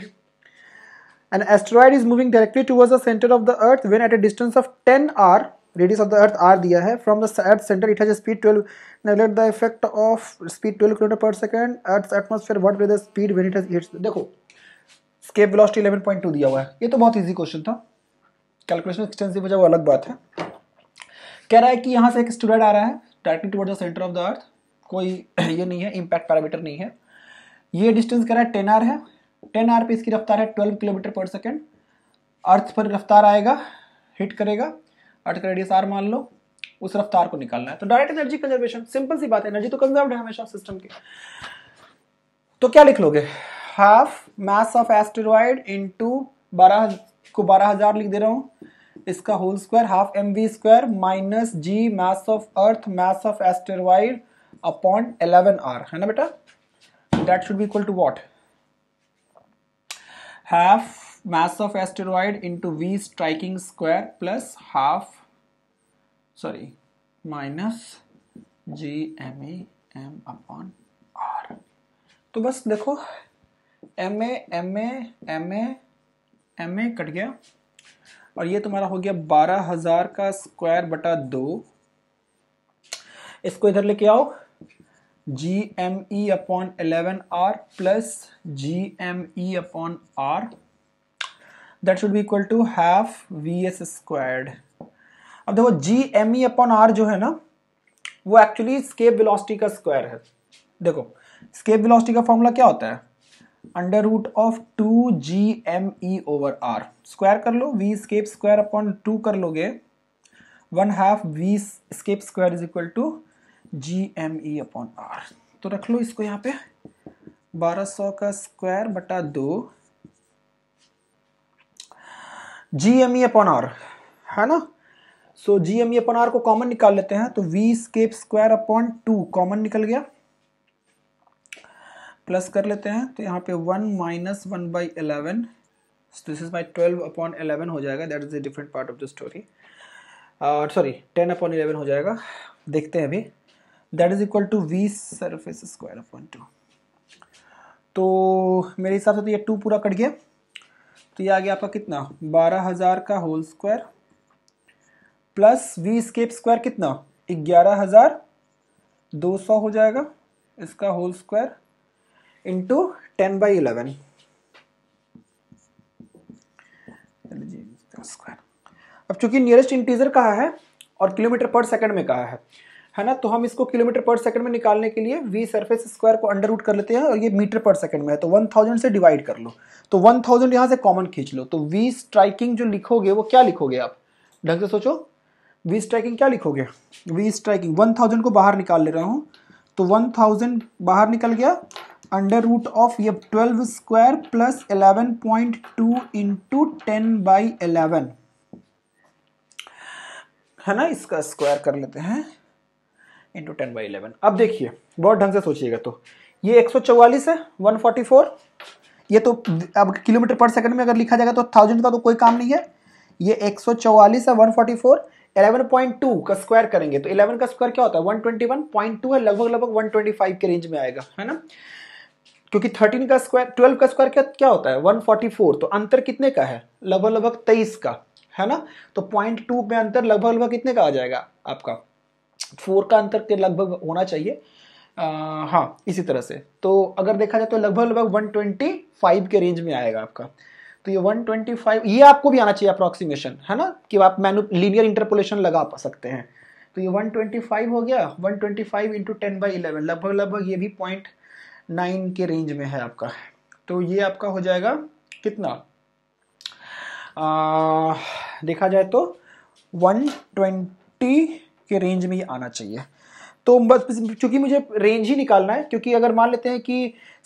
an asteroid is moving directly towards the centre of the earth when at a distance of ten R radius of the earth R दिया है from the earth centre it has speed twelve neglect the effect of speed twelve kilometre per second earth atmosphere what with speed when it has देखो escape velocity 11.2 दिया हुआ है ये तो बहुत easy question था कैलकुलेशन एक्सटेंसिव हो जाए वो अलग बात है कह रहा है कि यहाँ से एक स्टूडेंट आ रहा है directly toward the centre of the earth कोई ये नहीं है इम्पैक्ट पैरामीटर नहीं है ये डिस्टेंस कह रहा है टेन आर है टेन आर पे इसकी रफ्तार है twelve kilometre per second earth पर रफ्तार आएगा हिट करेगा अर्थ का रेडियस आर मान लो उस रफ्तार को निकालना है तो डायरेक्ट एनर्जी कंजर्वेशन सिंपल सी बात है एनर्जी तो कंजर्व है हमेशा सिस्टम के तो क्या लिख लोगे half mass of asteroid into बारह को बारह हजार लिख दे रहा हूँ इसका whole square half M V square minus G mass of earth mass of asteroid upon eleven R है ना बेटा that should be equal to what half mass of asteroid into V striking square plus half sorry minus G M A M upon R तो बस देखो M A M A M A M A cut गया और ये तुम्हारा हो गया बारह हजार का स्क्वायर बटा दो इसको इधर लेके आओ G M E upon eleven R plus G M E upon R that should be equal to half V S squared अब देखो G M E upon R जो है ना वो एक्चुअली स्केप वेलोसिटी का स्क्वायर है देखो स्केप वेलोसिटी का फॉर्मूला क्या होता है under root of two ji M E over R square कर लो V escape square upon two कर लोगे one half V escape square is equal to ji M E upon R तो रख लो इसको यहाँ पे बारह सौ का स्क्वायर बटा दो G M E upon R है ना so G M E upon R को कॉमन निकाल लेते हैं तो V escape square upon two common निकल गया प्लस कर लेते हैं तो यहाँ पे one minus one by eleven so this is my 12 upon हो जाएगा that is a different part of the story sorry ten upon eleven हो जाएगा देखते हैं अभी that is equal to V surface square upon two तो मेरे हिसाब से तो ये टू पूरा कट गया तो ये आ गया आपका कितना बारह हज़ार का whole square plus V escape square कितना ग्यारह हज़ार दो सौ हो जाएगा इसका whole square into ten by eleven square अब चूंकि नियरेस्ट इंटीजर कहा है और किलोमीटर पर सेकंड में कहा है है ना तो हम इसको किलोमीटर पर सेकंड में निकालने के लिए वी सरफेस स्क्वायर को अंडर रूट कर लेते हैं और ये मीटर पर सेकंड में है तो 1000 से डिवाइड कर लो तो 1000 थाउजेंड यहाँ से कॉमन खींच लो तो वी स्ट्राइकिंग जो लिखोगे वो क्या लिखोगे आप ढंग से सोचो वी स्ट्राइकिंग क्या लिखोगे वी स्ट्राइकिंग 1000 को बाहर निकाल ले रहा हूँ तो वन बाहर निकल गया अंडर रूट ऑफ ये twelve square plus eleven point two into ten by eleven है ना इसका स्क्वायर कर लेते हैं इंटू टेन बाई इलेवन अब देखिए बहुत ढंग से सोचिएगा तो ये एक सौ चौवालीस है वन फोर्टी फोर ये तो अब किलोमीटर पर सेकंड में अगर लिखा जाएगा तो थाउजेंड का तो कोई काम नहीं है ये एक सौ चौवालीस है one forty four eleven point two का स्क्वायर करेंगे तो इलेवन का स्क्वायर क्या होता है one twenty one point two है लगभग लगभग वन ट्वेंटी फाइव के रेंज में आएगा है ना क्योंकि थर्टीन का स्क्वायर ट्वेल्व का स्क्वायर क्या क्या होता है वन फोर्टी फोर तो अंतर कितने का है लगभग लगभग तेईस का है ना तो पॉइंट टू में अंतर लगभग लगभग कितने का आ जाएगा आपका फोर का अंतर के लगभग होना चाहिए आ, हाँ इसी तरह से तो अगर देखा जाए तो लगभग लगभग वन ट्वेंटी फाइव के रेंज में आएगा आपका तो ये 125 ये आपको भी आना चाहिए अप्रॉक्सीमेशन है ना कि आप मैनु लीनियर इंटरपोलेशन लगा सकते हैं तो ये 125 हो गया 125 twenty five into ten by eleven लगभग लगभग ये भी पॉइंट नाइन के रेंज में है आपका तो ये आपका हो जाएगा कितना आ, देखा जाए तो 120 के रेंज में ये आना चाहिए तो बस चूंकि मुझे रेंज ही निकालना है क्योंकि अगर मान लेते हैं कि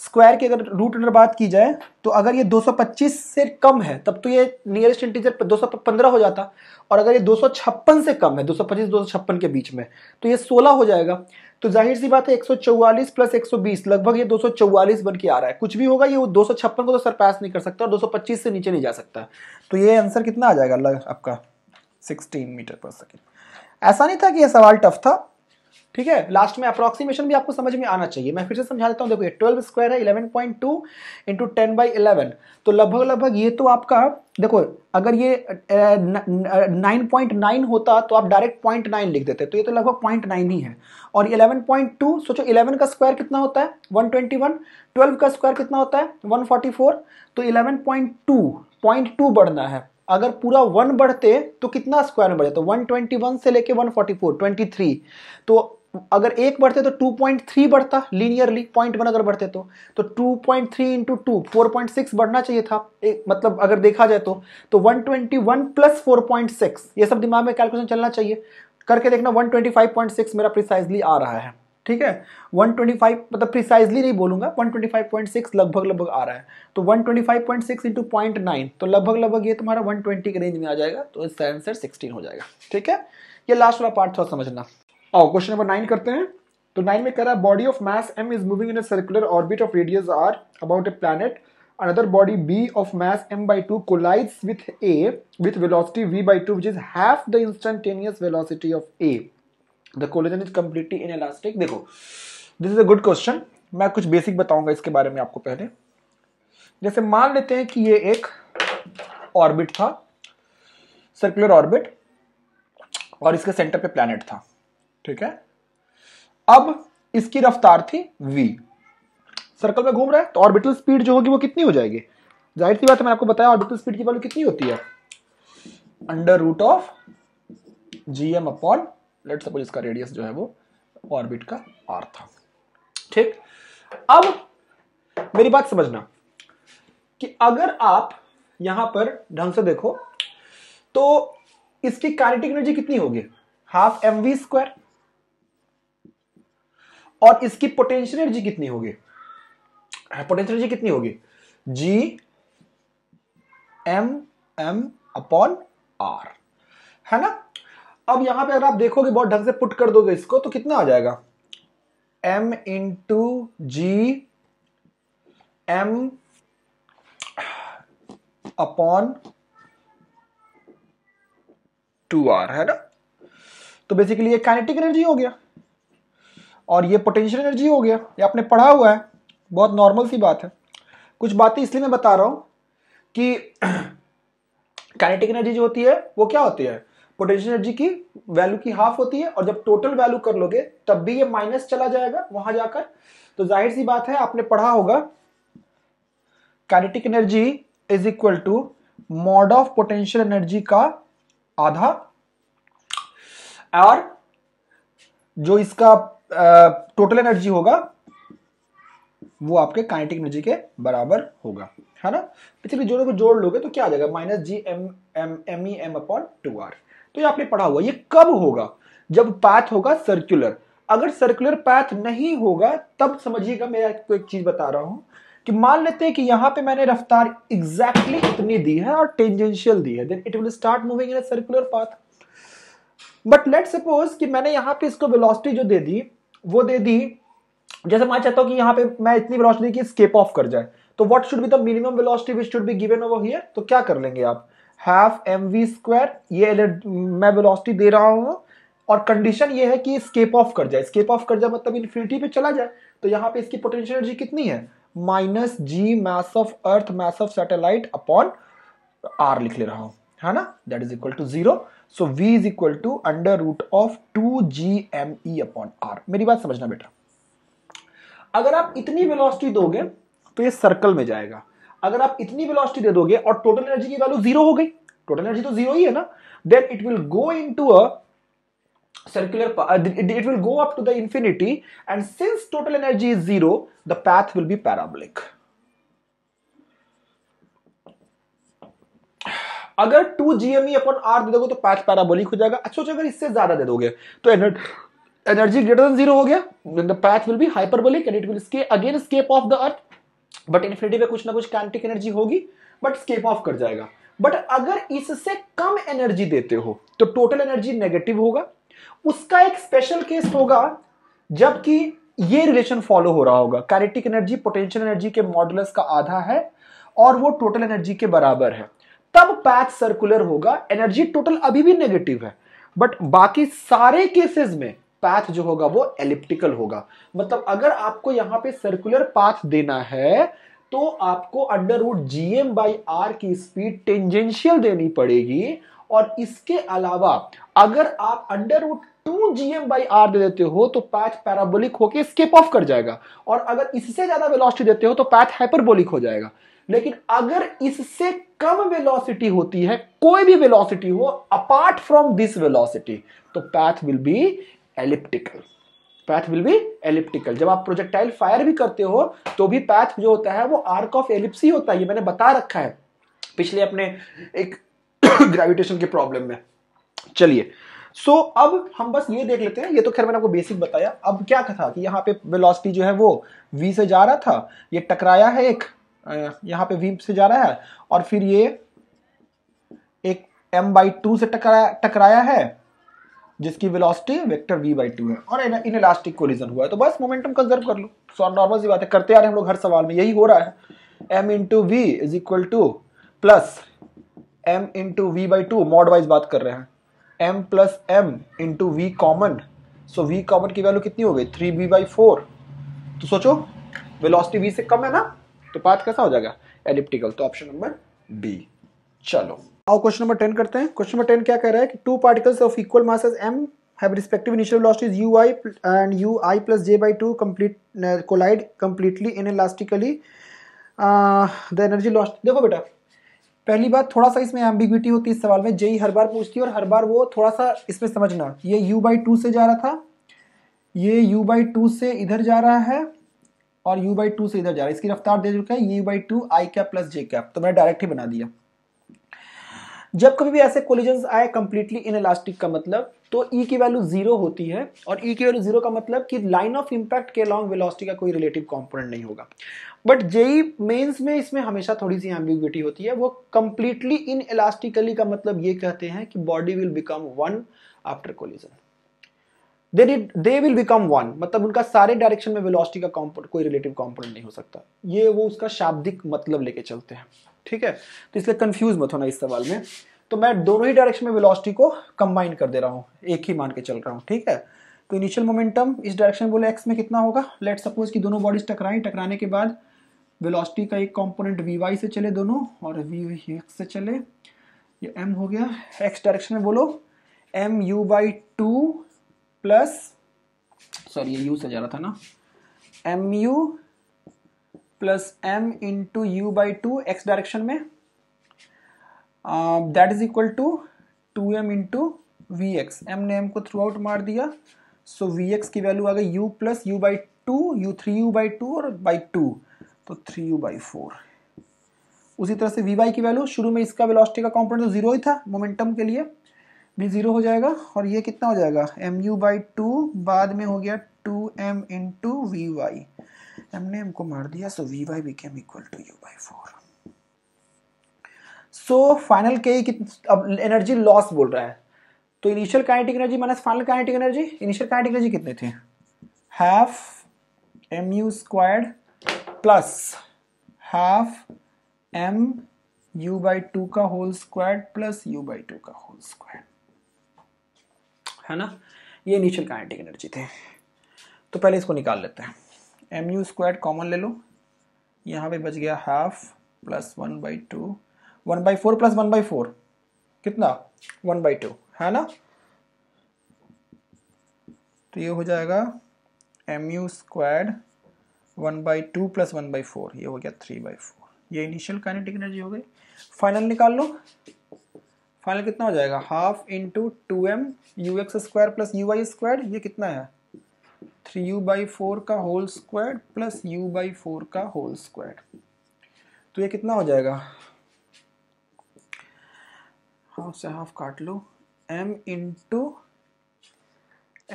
स्क्वायर की अगर रूट अंडर बात की जाए तो अगर ये 225 से कम है तब तो ये नियरेस्ट इंटीजर 215 हो जाता और अगर ये 256 से कम है 225 256 के बीच में तो ये 16 हो जाएगा तो जाहिर सी बात है 144 प्लस 120 लगभग ये 244 बन के आ रहा है कुछ भी होगा ये दो को तो सरपास नहीं कर सकता और 225 से नीचे नहीं जा सकता तो ये आंसर कितना आ जाएगा लग आपका 16 मीटर पर सेकेंड ऐसा नहीं था कि यह सवाल टफ था ठीक है लास्ट में अप्रोक्सीमेशन भी आपको समझ में आना चाहिए मैं फिर से समझा देता हूँ देखो ये ट्वेल्व स्क्वायर है eleven point two into ten by eleven तो लगभग लगभग ये तो आपका देखो अगर ये नाइन पॉइंट नाइन होता तो आप डायरेक्ट पॉइंट नाइन लिख देते तो ये तो लगभग पॉइंट नाइन ही है और इलेवन पॉइंट टू सोचो इलेवन का स्क्वायर कितना होता है वन ट्वेंटी वन ट्वेल्व का स्क्वायर कितना होता है वन फोर्टी फोर तो eleven point two point two बढ़ना है अगर पूरा वन बढ़ते तो कितना स्क्वायर में बढ़े तो वन ट्वेंटी वन से लेके one forty four twenty three तो अगर एक बढ़ते तो 2.3 बढ़ता लीनियरली पॉइंट वन अगर बढ़ते तो तो 2.3 पॉइंट थ्री इंटू टू बढ़ना चाहिए था एक मतलब अगर देखा जाए तो तो 121 प्लस 4.6 ये सब दिमाग में कैलकुलेशन चलना चाहिए करके देखना 125.6 मेरा प्रिसाइजली आ रहा है ठीक है 125 मतलब प्रिसाइजली नहीं बोलूंगा 125.6 लगभग लगभग आ रहा है तो 125.6 इंटू पॉइंट तो लगभग लगभग ये तुम्हारा 120 के रेंज में आ जाएगा तो इसका आंसर 16 हो जाएगा ठीक है ये लास्ट वाला पार्ट थोड़ा समझना आओ क्वेश्चन नंबर नाइन करते हैं तो नाइन में कह रहा है body of mass M is moving in circular orbit of radius R about a planet another body B of mass M by two collides with a with velocity V by two which is half the instantaneous velocity of a the collision is completely inelastic देखो this is a good question मैं कुछ basic बताऊंगा इसके बारे में आपको पहले जैसे मान लेते हैं कि ये एक ऑर्बिट था सर्कुलर ऑर्बिट और इसके सेंटर पे प्लैनेट था ठीक है अब इसकी रफ्तार थी v सर्कल में घूम रहा है तो ऑर्बिटल स्पीड जो होगी वो कितनी हो जाएगी जाहिर सी बात है मैं आपको बताया ऑर्बिटल स्पीड की वैल्यू कितनी होती है under root of G M upon let suppose इसका रेडियस जो है वो ऑर्बिट का आर था ठीक अब मेरी बात समझना कि अगर आप यहां पर ढंग से देखो तो इसकी काइनेटिक एनर्जी कितनी होगी हाफ एम वी स्क्वायर और इसकी पोटेंशियल एनर्जी कितनी होगी पोटेंशियल हाँ, एनर्जी कितनी होगी G M M upon R है ना अब यहां पे अगर आप देखोगे बहुत ढंग से पुट कर दोगे इसको तो कितना आ जाएगा एम इन टू जी एम अपॉन टू आर है ना तो बेसिकली ये काइनेटिक एनर्जी हो गया और ये पोटेंशियल एनर्जी हो गया ये आपने पढ़ा हुआ है बहुत नॉर्मल सी बात है कुछ बातें इसलिए मैं बता रहा हूँ कि काइनेटिक एनर्जी जो होती है वो क्या होती है पोटेंशियल एनर्जी की वैल्यू की हाफ होती है और जब टोटल वैल्यू कर लोगे तब भी ये माइनस चला जाएगा वहां जाकर तो जाहिर सी बात है आपने पढ़ा होगा kinetic energy is equal to mod of potential energy का आधा और जो इसका टोटल एनर्जी होगा वो आपके काइनेटिक एनर्जी के बराबर होगा है ना पिछले जोड़ों को जोड़ लोगे तो क्या आ जाएगा minus G M M M E M upon two R तो ये आपने पढ़ा हुआ ये कब होगा जब पाथ होगा सर्कुलर अगर सर्कुलर पाथ नहीं होगा तब समझिएगा मैं आपको एक चीज बता रहा हूं कि मान लेते हैं कि यहां पे मैंने रफ्तार एग्जैक्टली exactly इतनी दी है और टेंजेंशियल दी है then it will start moving in circular path but let suppose कि मैंने यहां पे इसको वेलोसिटी जो दे दी वो दे दी जैसे मैं चाहता हूं कि यहां पे मैं इतनी वेलोसिटी की स्केप ऑफ कर जाए तो what should be the minimum velocity which should be given over here तो क्या कर लेंगे आप हाफ एम वी स्क्वायर ये मैं वेलोसिटी दे रहा हूं और कंडीशन ये है कि स्केप ऑफ कर जाए स्केप ऑफ कर जाए मतलब इन्फिनिटी पे चला जाए तो यहां पे इसकी पोटेंशियल एनर्जी कितनी है minus G mass of earth mass of satellite upon R लिख ले रहा हूं है ना that is equal to zero so v is equal to under root of two ji M E upon R मेरी बात समझना बेटा अगर आप इतनी वेलोसिटी दोगे तो ये सर्कल में जाएगा अगर आप इतनी वेलोसिटी दे दोगे और टोटल एनर्जी की वैल्यू जीरो हो गई टोटल एनर्जी तो जीरो ही है ना then it will go into a circular it will go up to the infinity and since total energy is zero the path will be parabolic अगर two G M E upon R दे दोगे तो पांच parabolic हो जाएगा अच्छा अगर इससे ज्यादा दे दोगे तो एनर्जी ग्रेटर देन जीरो हो गया the path will be hyperbolic and it will स्के again escape of the Earth but infinity पे कुछ ना कुछ कैंटिक एनर्जी होगी बट स्केप ऑफ कर जाएगा बट अगर इससे कम एनर्जी देते हो तो टोटल एनर्जी नेगेटिव होगा उसका एक स्पेशल केस होगा जबकि ये रिलेशन फॉलो हो रहा होगा कैरेटिक एनर्जी पोटेंशियल एनर्जी के मॉडल का आधा है और वो टोटल एनर्जी के बराबर है तब पैथ सर्कुलर होगा एनर्जी टोटल अभी भी नेगेटिव है बट बाकी सारे केसेस में पैथ जो होगा वो एलिप्टिकल होगा मतलब अगर आपको यहां पे सर्कुलर पाथ देना है तो आपको under root G M by R की स्पीड टेंजेंशियल देनी पड़ेगी और इसके अलावा अगर आप under root two G M by R दे देते हो तो पैथ पैराबोलिक होकर स्केप ऑफ कर जाएगा और अगर इससे ज्यादा वेलोसिटी देते हो तो पैथ हाइपरबोलिक हो जाएगा लेकिन अगर इससे कम वेलोसिटी होती है कोई भी वेलोसिटी हो अपार्ट फ्रॉम दिस वेलोसिटी तो path will be elliptical path will be elliptical जब आप प्रोजेक्टाइल फायर भी करते हो तो भी पैथ जो होता है वो आर्क ऑफ एलिप्सी होता है ये मैंने बता रखा है पिछले अपने एक ग्रेविटेशन के प्रॉब्लम में चलिए सो so, अब हम बस ये देख लेते हैं ये तो खैर मैंने आपको बेसिक बताया अब क्या था कि यहाँ पे वेलोसिटी जो है वो वी से जा रहा था ये टकराया है एक यहाँ पे वी से जा रहा है और फिर ये एक एम बाई टू से टकराया टकराया है जिसकी velocity vector V by two है और इन इलास्टिक को रीजन हुआ है तो बस मोमेंटम कंजर्व कर लो सो नॉर्मल सी बात है करते आ रहे हैं हम लोग हर सवाल में यही हो रहा है M into V is equal to plus M into V by two mod wise बात कर रहे हैं M plus M into V common so V common की वैल्यू कितनी हो गई थ्री वी बाई फोर तो सोचो वेलोसिटी वी से कम है ना तो पाथ कैसा हो जाएगा एलिप्टिकल तो ऑप्शन नंबर बी चलो आओ क्वेश्चन नंबर टेन करते हैं क्वेश्चन नंबर टेन क्या कह रहा है कि two particles of equal mass M have respective initial velocities U I and U I plus J by two complete collide completely inelastically the energy loss देखो बेटा पहली बात थोड़ा सा इसमें एम्बिग्विटी होती है इस सवाल में जेई हर बार पूछती है और हर बार वो थोड़ा सा इसमें समझना ये यू बाई टू से जा रहा था ये यू बाई टू से इधर जा रहा है और यू बाई टू से इधर जा रहा है इसकी रफ्तार दे चुका है U by two I cap plus J cap तो मैंने डायरेक्ट ही बना दिया जब कभी भी ऐसे कोलिजन आए कंप्लीटली इन इलास्टिक का मतलब तो e की वैल्यू जीरो होती है और e की वैल्यू जीरो का मतलब कि लाइन ऑफ इम्पैक्ट के लॉन्ग वेलोसिटी का कोई रिलेटिव कंपोनेंट नहीं होगा बट जेई मेंस में इसमें हमेशा थोड़ी सी एम्बिग्यूटी होती है वो कंप्लीटली इन इलास्टिकली का मतलब ये कहते हैं कि body will become one after collision they will become one मतलब उनका सारे डायरेक्शन में वेलोसिटी का कोई रिलेटिव कॉम्पोनेंट नहीं हो सकता ये वो उसका शाब्दिक मतलब लेके चलते हैं ठीक है तो इसलिए कंफ्यूज मत होना इस सवाल में तो मैं दोनों ही डायरेक्शन में वेलोसिटी को कंबाइन कर दे रहा हूँ एक ही मान के चल रहा हूँ ठीक है तो इनिशियल मोमेंटम इस डायरेक्शन में बोले एक्स में कितना होगा लेट सपोज कि दोनों बॉडीज टकराएं टकराने के बाद वेलोसिटी का एक कंपोनेंट वी वाई से चले दोनों और वी एक्स से चले ये एम हो गया एक्स डायरेक्शन में बोलो M U by two plus sorry ये यू से जा रहा था ना M U plus M into U by two X direction में that is equal to two M into V X M ने एम को थ्रू आउट मार दिया सो वी एक्स की वैल्यू आ गई U plus U by two U three you by two और by two तो थ्री यू बाई फोर उसी तरह से वी वाई की वैल्यू शुरू में इसका वेलोसिटी का कॉम्पोनेंट तो जीरो ही था मोमेंटम के लिए भी ज़ीरो हो जाएगा और ये कितना हो जाएगा एम यू बाई टू बाद में हो गया two M into V Y M ने एम को मार दिया so V Y became equal to U by four so final के अब एनर्जी लॉस बोल रहा है तो initial kinetic energy minus final kinetic energy initial kinetic energy कितने थे half M U squared plus half M U by two का whole square plus U by two का होल स्क्वायर है ना ये इनिशियल काइनेटिक एनर्जी थे तो पहले इसको निकाल लेते हैं एम यू स्क्वायर कॉमन ले लो यहाँ पे बच गया half plus one by two one by four plus one by four कितना वन बाई टू है ना तो ये हो जाएगा M U square one by two plus one by four ये हो गया थ्री बाई फोर ये इनिशियल काइनेटिक एनर्जी हो गई फाइनल निकाल लो फाइनल कितना हो जाएगा half into two M U X square plus U Y square ये कितना है थ्री यू बाई फोर का whole square plus U by four का होल स्क्वायर तो ये कितना हो जाएगा हाफ से हाफ काट लो M into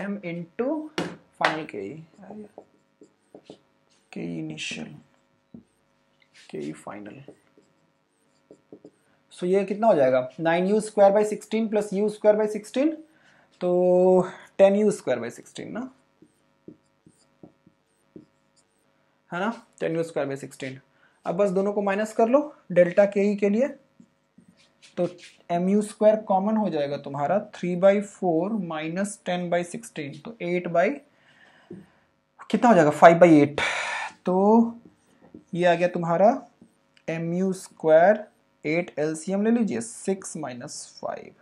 M into final K E के इनिशियल के ई फाइनल सो तो ये कितना हो जाएगा nine U square by sixteen plus U square by sixteen तो ten U square by sixteen ना है ना ten U square by sixteen अब बस दोनों को माइनस कर लो डेल्टा के ही के लिए तो एम यू स्क्वायर कॉमन हो जाएगा तुम्हारा three by four minus ten by sixteen तो एट बाई कितना हो जाएगा फाइव बाई एट तो ये आ गया तुम्हारा M U square eight M ले लीजिए सिक्स माइनस फाइव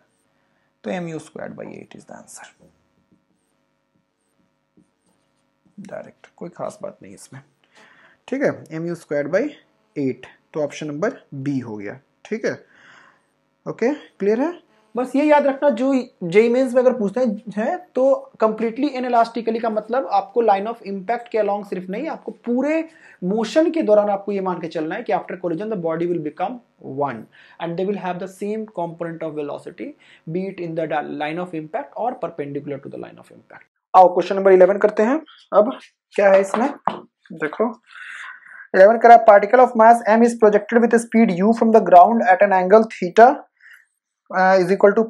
तो M U square by eight is the answer direct कोई खास बात नहीं इसमें ठीक है M U square by eight तो ऑप्शन नंबर बी हो गया ठीक है ओके क्लियर है बस ये याद रखना जो जेई मेन्स में अगर पूछते हैं तो कम्प्लीटली इनएलास्टिकली का मतलब आपको लाइन ऑफ इम्पैक्ट के अलॉन्ग सिर्फ नहीं आपको पूरे मोशन के दौरान आपको ये मान के चलना है कि after collision the body will become one and they will have the same component of velocity beat in the line of impact और perpendicular to the line of impact आओ क्वेश्चन नंबर इलेवन करते हैं अब क्या है इसमें देखो eleven करा particle of mass M is projected with speed U from the ground at an angle theta uh, is equal to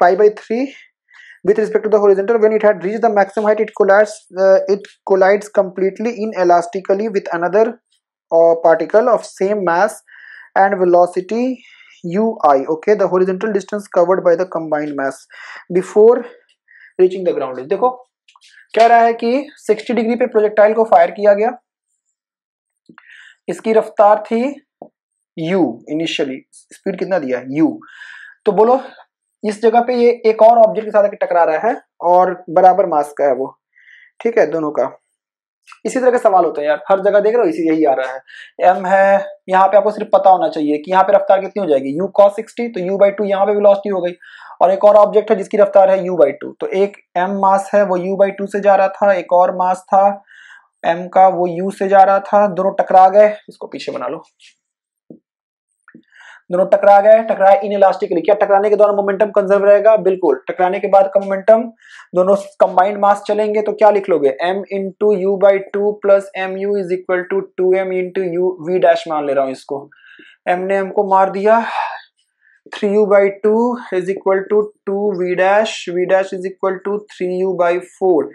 pi by 3 with respect to the horizontal when it had reached the maximum height it collides uh, it collides completely inelastically with another uh, particle of same mass and velocity ui okay the horizontal distance covered by the combined mass before reaching the ground देखो कह रहा है कि 60 degree पे projectile को fire किया गया इसकी रफ्तार थी u इनिशियली स्पीड कितना दिया है u तो बोलो इस जगह पे ये एक और ऑब्जेक्ट के साथ टकरा रहा है और बराबर मास का है वो ठीक है दोनों का इसी तरह के सवाल होते हैं यार हर जगह देख रहे हो इसी यही आ रहा है एम है यहाँ पे आपको सिर्फ पता होना चाहिए कि यहाँ पे रफ्तार कितनी हो जाएगी यू कॉस सिक्सटी तो यू बाई टू यहाँ पे वेलोसिटी हो गई और एक और ऑब्जेक्ट है जिसकी रफ्तार है यू बाई टू तो एक एम मास है वो यू बाई टू से जा रहा था एक और मास था एम का वो यू से जा रहा था दोनों टकरा गए इसको पीछे बना लो दोनों टकरा गए टकराए इन इलास्टिकली क्या टकराने के दौरान मोमेंटम कंजर्व रहेगा बिल्कुल टकराने के बाद मोमेंटम दोनों कंबाइंड मास चलेंगे तो क्या लिख लोगे m two U by two plus M U is equal to two M into U V dash मान ले रहा हूं इसको m ने m को मार दिया three you by two is equal to two V dash V dash is equal to three you by four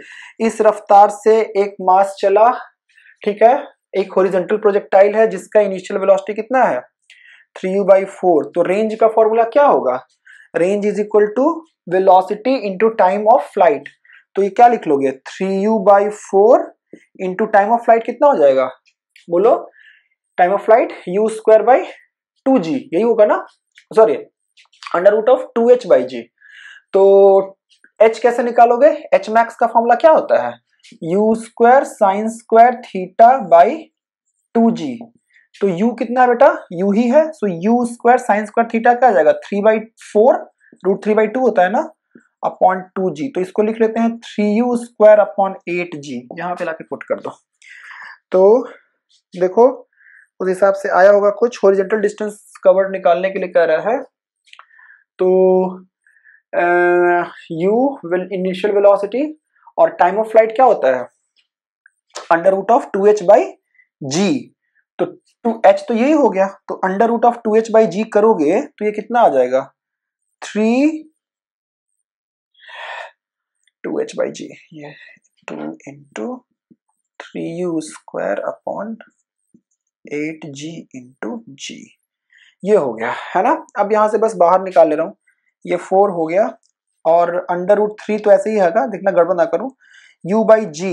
इस रफ्तार से एक मास चला ठीक है एक होरिजेंटल प्रोजेक्टाइल है जिसका इनिशियल वेलोसिटी कितना है थ्री यू बाई फोर तो रेंज का फॉर्मूला क्या होगा range is equal to velocity into time of flight तो ये क्या लिख लोगे three you by four into time of flight कितना हो जाएगा बोलो time of flight u square by two g यही होगा ना sorry under root of two H by जी तो एच कैसे निकालोगे एच मैक्स का फॉर्मूला क्या होता है u square sine square theta by two जी तो u कितना है बेटा u ही है so u square sine square theta क्या आ जाएगा three by four root three by two होता है ना अपॉन टू जी तो इसको लिख लेते हैं three u square upon eight g यहाँ पे लाके पुट कर दो तो देखो उस हिसाब से आया होगा कुछ हॉरिजेंटल डिस्टेंस कवर्ड निकालने के लिए कह रहा है तो यू विल इनिशियल वेलोसिटी और टाइम ऑफ फ्लाइट क्या होता है under root of two H by जी तो टू एच तो यही हो गया तो under root of two H by g करोगे तो ये कितना आ जाएगा three two H by g ये two into three u square upon eight g into g ये हो गया है ना अब यहां से बस बाहर निकाल ले रहा हूं ये फोर हो गया और अंडर रूट थ्री तो ऐसे ही है देखना गड़बड़ ना करूं u by g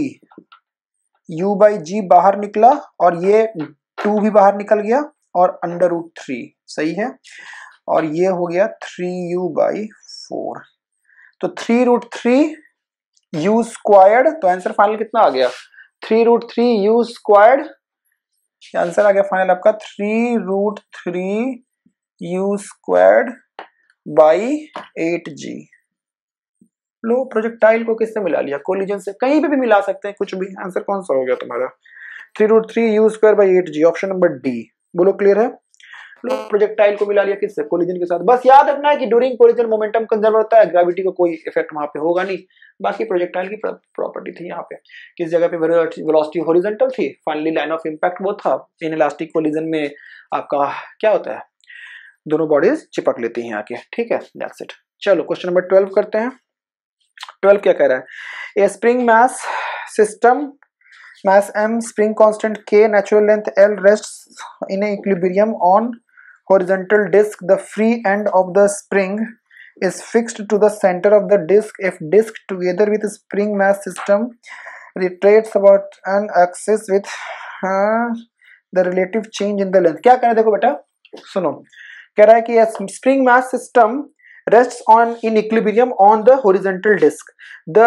u by g बाहर निकला और ये टू भी बाहर निकल गया और अंडर रूट थ्री सही है और ये हो गया थ्री यू बाई फोर तो three root three u squared तो आंसर फाइनल कितना आ गया three root three u squared answer आ गया फाइनल आपका three root three u squared by eight g लो प्रोजेक्टाइल को किससे मिला लिया कोलिजन से कहीं पे भी मिला सकते हैं कुछ भी आंसर कौन सा हो गया तुम्हारा three root three u square by eight g option number D बोलो क्लियर है प्रोजेक्टाइल को मिला लिया किससे कोलिजन के साथ बस याद रखना है कि ड्यूरिंग कोलिजन मोमेंटम कंजर्व होता है ग्रेविटी का को कोई इफेक्ट वहां पे होगा नहीं बाकी प्रोजेक्टाइल की प्रॉपर्टी थी यहाँ पे किस जगह पे वेलोसिटी हॉरिजॉन्टल थी फाइनली लाइन ऑफ इंपैक्ट वो था इन इलास्टिक कोलिजन में आपका क्या होता है दोनों बॉडीज चिपक लेती हैं आके ठीक है दैट्स इट चलो क्वेश्चन नंबर ट्वेल्व करते हैं ट्वेल्व क्या कह रहा है a spring mass system mass m spring constant k natural length l rests in equilibrium on horizontal disk the free end of the spring is fixed to the center of the disk if disk together with spring mass system rotates about an axis with uh, the relative change in the length क्या कह रहा है देखो बेटा सुनो कह रहा है कि spring mass system rests on in equilibrium on the horizontal disk the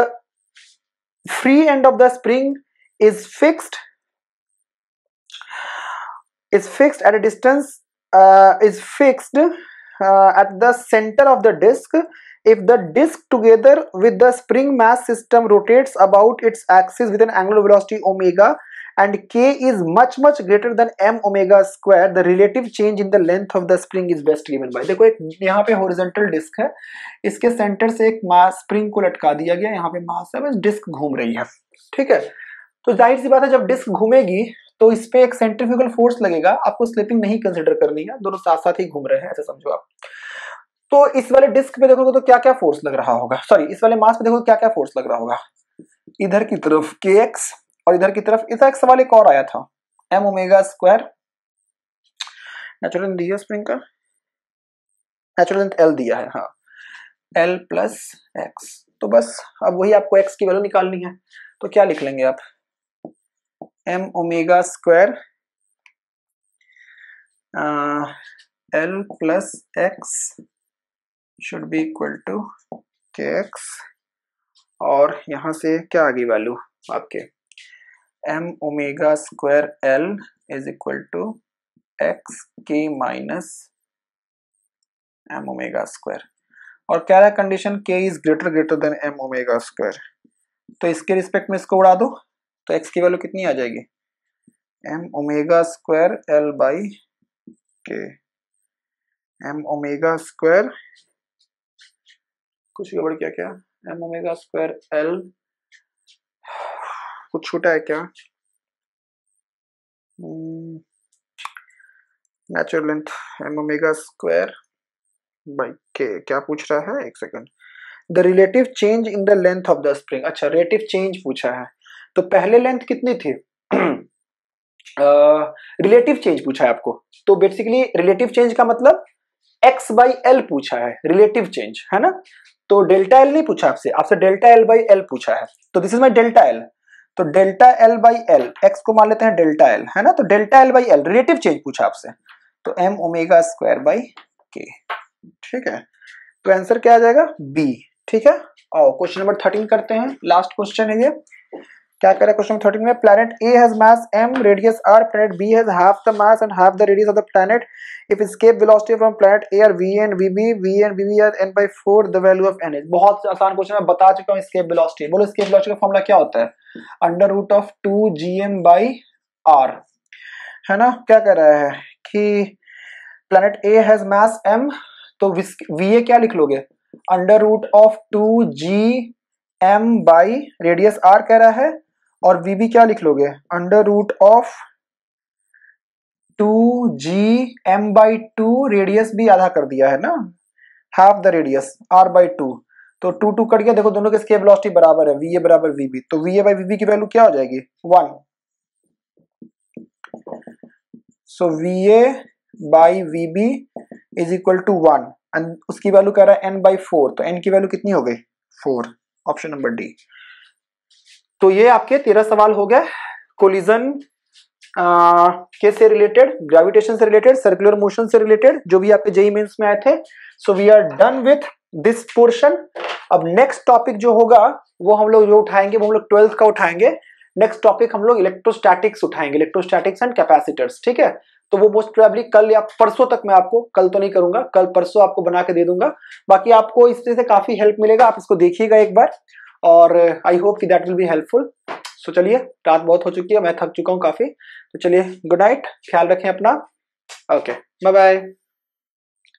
free end of the spring is fixed is fixed at a distance uh, is fixed uh, at the center of the disk if the disk together with the spring mass system rotates about its axis with an angular velocity omega and k is much much greater than m omega square the relative change in the length of the spring is best given by देखो एक यहाँ पे horizontal disk है इसके center से एक mass spring को लटका दिया गया यहाँ पे mass है बस disk घूम रही है ठीक है तो जाहिर सी बात है जब डिस्क घूमेगी तो इस पर एक सेंट्रीफ्यूगल फोर्स लगेगा आपको स्लिपिंग नहीं कंसिडर करनी है दोनों साथ साथ ही घूम रहे हैं ऐसे समझो आप तो इस वाले डिस्क पे देखोगे तो क्या क्या फोर्स लग रहा होगा सॉरी इस वाले मास पे देखोगे क्या क्या फोर्स लग रहा होगा इधर की तरफ के एक्स और इधर की तरफ इसका एक सवाल एक और आया था एम ओमेगा स्क्वायर नेचुरल दिया स्प्रिंग का नेचुरल एल दिया है हाँ एल प्लस एक्स तो बस अब वही आपको एक्स की वैल्यू निकालनी है तो क्या लिख लेंगे आप m omega square l plus x should be equal to k x और यहां से क्या आ गई वैल्यू आपके m omega square l is equal to x k minus m omega square और क्या है condition k is greater greater than m omega square तो इसके रिस्पेक्ट में इसको उड़ा दो तो एक्स की वैल्यू कितनी आ जाएगी m omega square l by k m omega square कुछ गड़बड़ क्या क्या एम ओमेगा स्क्वायर एल कुछ छोटा है क्या natural length m omega square by k क्या पूछ रहा है एक second the relative change in the length of the spring अच्छा रिलेटिव चेंज पूछा है तो पहले लेंथ कितनी थी रिलेटिव चेंज पूछा है आपको तो बेसिकली रिलेटिव चेंज का मतलब एक्स बाई एल पूछा है रिलेटिव चेंज है ना तो डेल्टा एल नहीं पूछा आपसे आपसे डेल्टा एल बाई एल पूछा है तो this is my delta l तो delta l by l x को मान लेते हैं डेल्टा एल है ना तो delta l by l relative change पूछा आपसे तो एम ओमेगा स्क्वायर बाई के ठीक है तो आंसर क्या आ जाएगा बी ठीक है और क्वेश्चन नंबर थर्टीन करते हैं लास्ट क्वेश्चन है ये क्या करें क्वेश्चन थर्टीन में planet A has mass M radius R planet B has half the mass and half the radius of the planet if escape velocity from planet A are v n v B v n v B R n by four the value of n h बहुत आसान question मैं बता चुका हूँ escape velocity बोलो escape velocity का formula क्या होता है under root of two G M by r है ना क्या कह रहा है कि planet A has mass M तो वी ए क्या लिख लोगे under root of two G M by radius R कह रहा है और वी भी क्या लिख लोगे under root of two G M by two radius भी आधा कर दिया है ना half the radius R by two तो टू टू कट गया देखो दोनों के स्केप वेलोसिटी बराबर है वी ए बराबर वी बी तो v A by v B की वैल्यू क्या हो जाएगी one so v A by v B is equal to one उसकी वैल्यू कह रहा है एन बाई फोर तो एन की वैल्यू कितनी हो गई फोर ऑप्शन नंबर डी तो ये आपके तेरह सवाल हो गए कोलिजन के से रिलेटेड ग्रेविटेशन से रिलेटेड सर्कुलर मोशन से रिलेटेड जो भी आपके जेई मेंस e e में आए थे so we are done with this portion अब नेक्स्ट टॉपिक जो होगा वो हम लोग जो उठाएंगे वो हम लोग ट्वेल्थ का उठाएंगे नेक्स्ट टॉपिक हम लोग इलेक्ट्रोस्टैटिक्स उठाएंगे इलेक्ट्रोस्टैटिक्स एंड कैपेसिटर्स ठीक है तो वो मोस्ट प्रोबेबली कल या परसों तक मैं आपको कल तो नहीं करूंगा कल परसों आपको बना के दे दूंगा बाकी आपको इससे से काफी हेल्प मिलेगा आप इसको देखिएगा एक बार और आई uh, होप कि that will be helpful so चलिए रात बहुत हो चुकी है मैं थक चुका हूँ काफ़ी तो चलिए गुड नाइट ख्याल रखें अपना ओके बाय बाय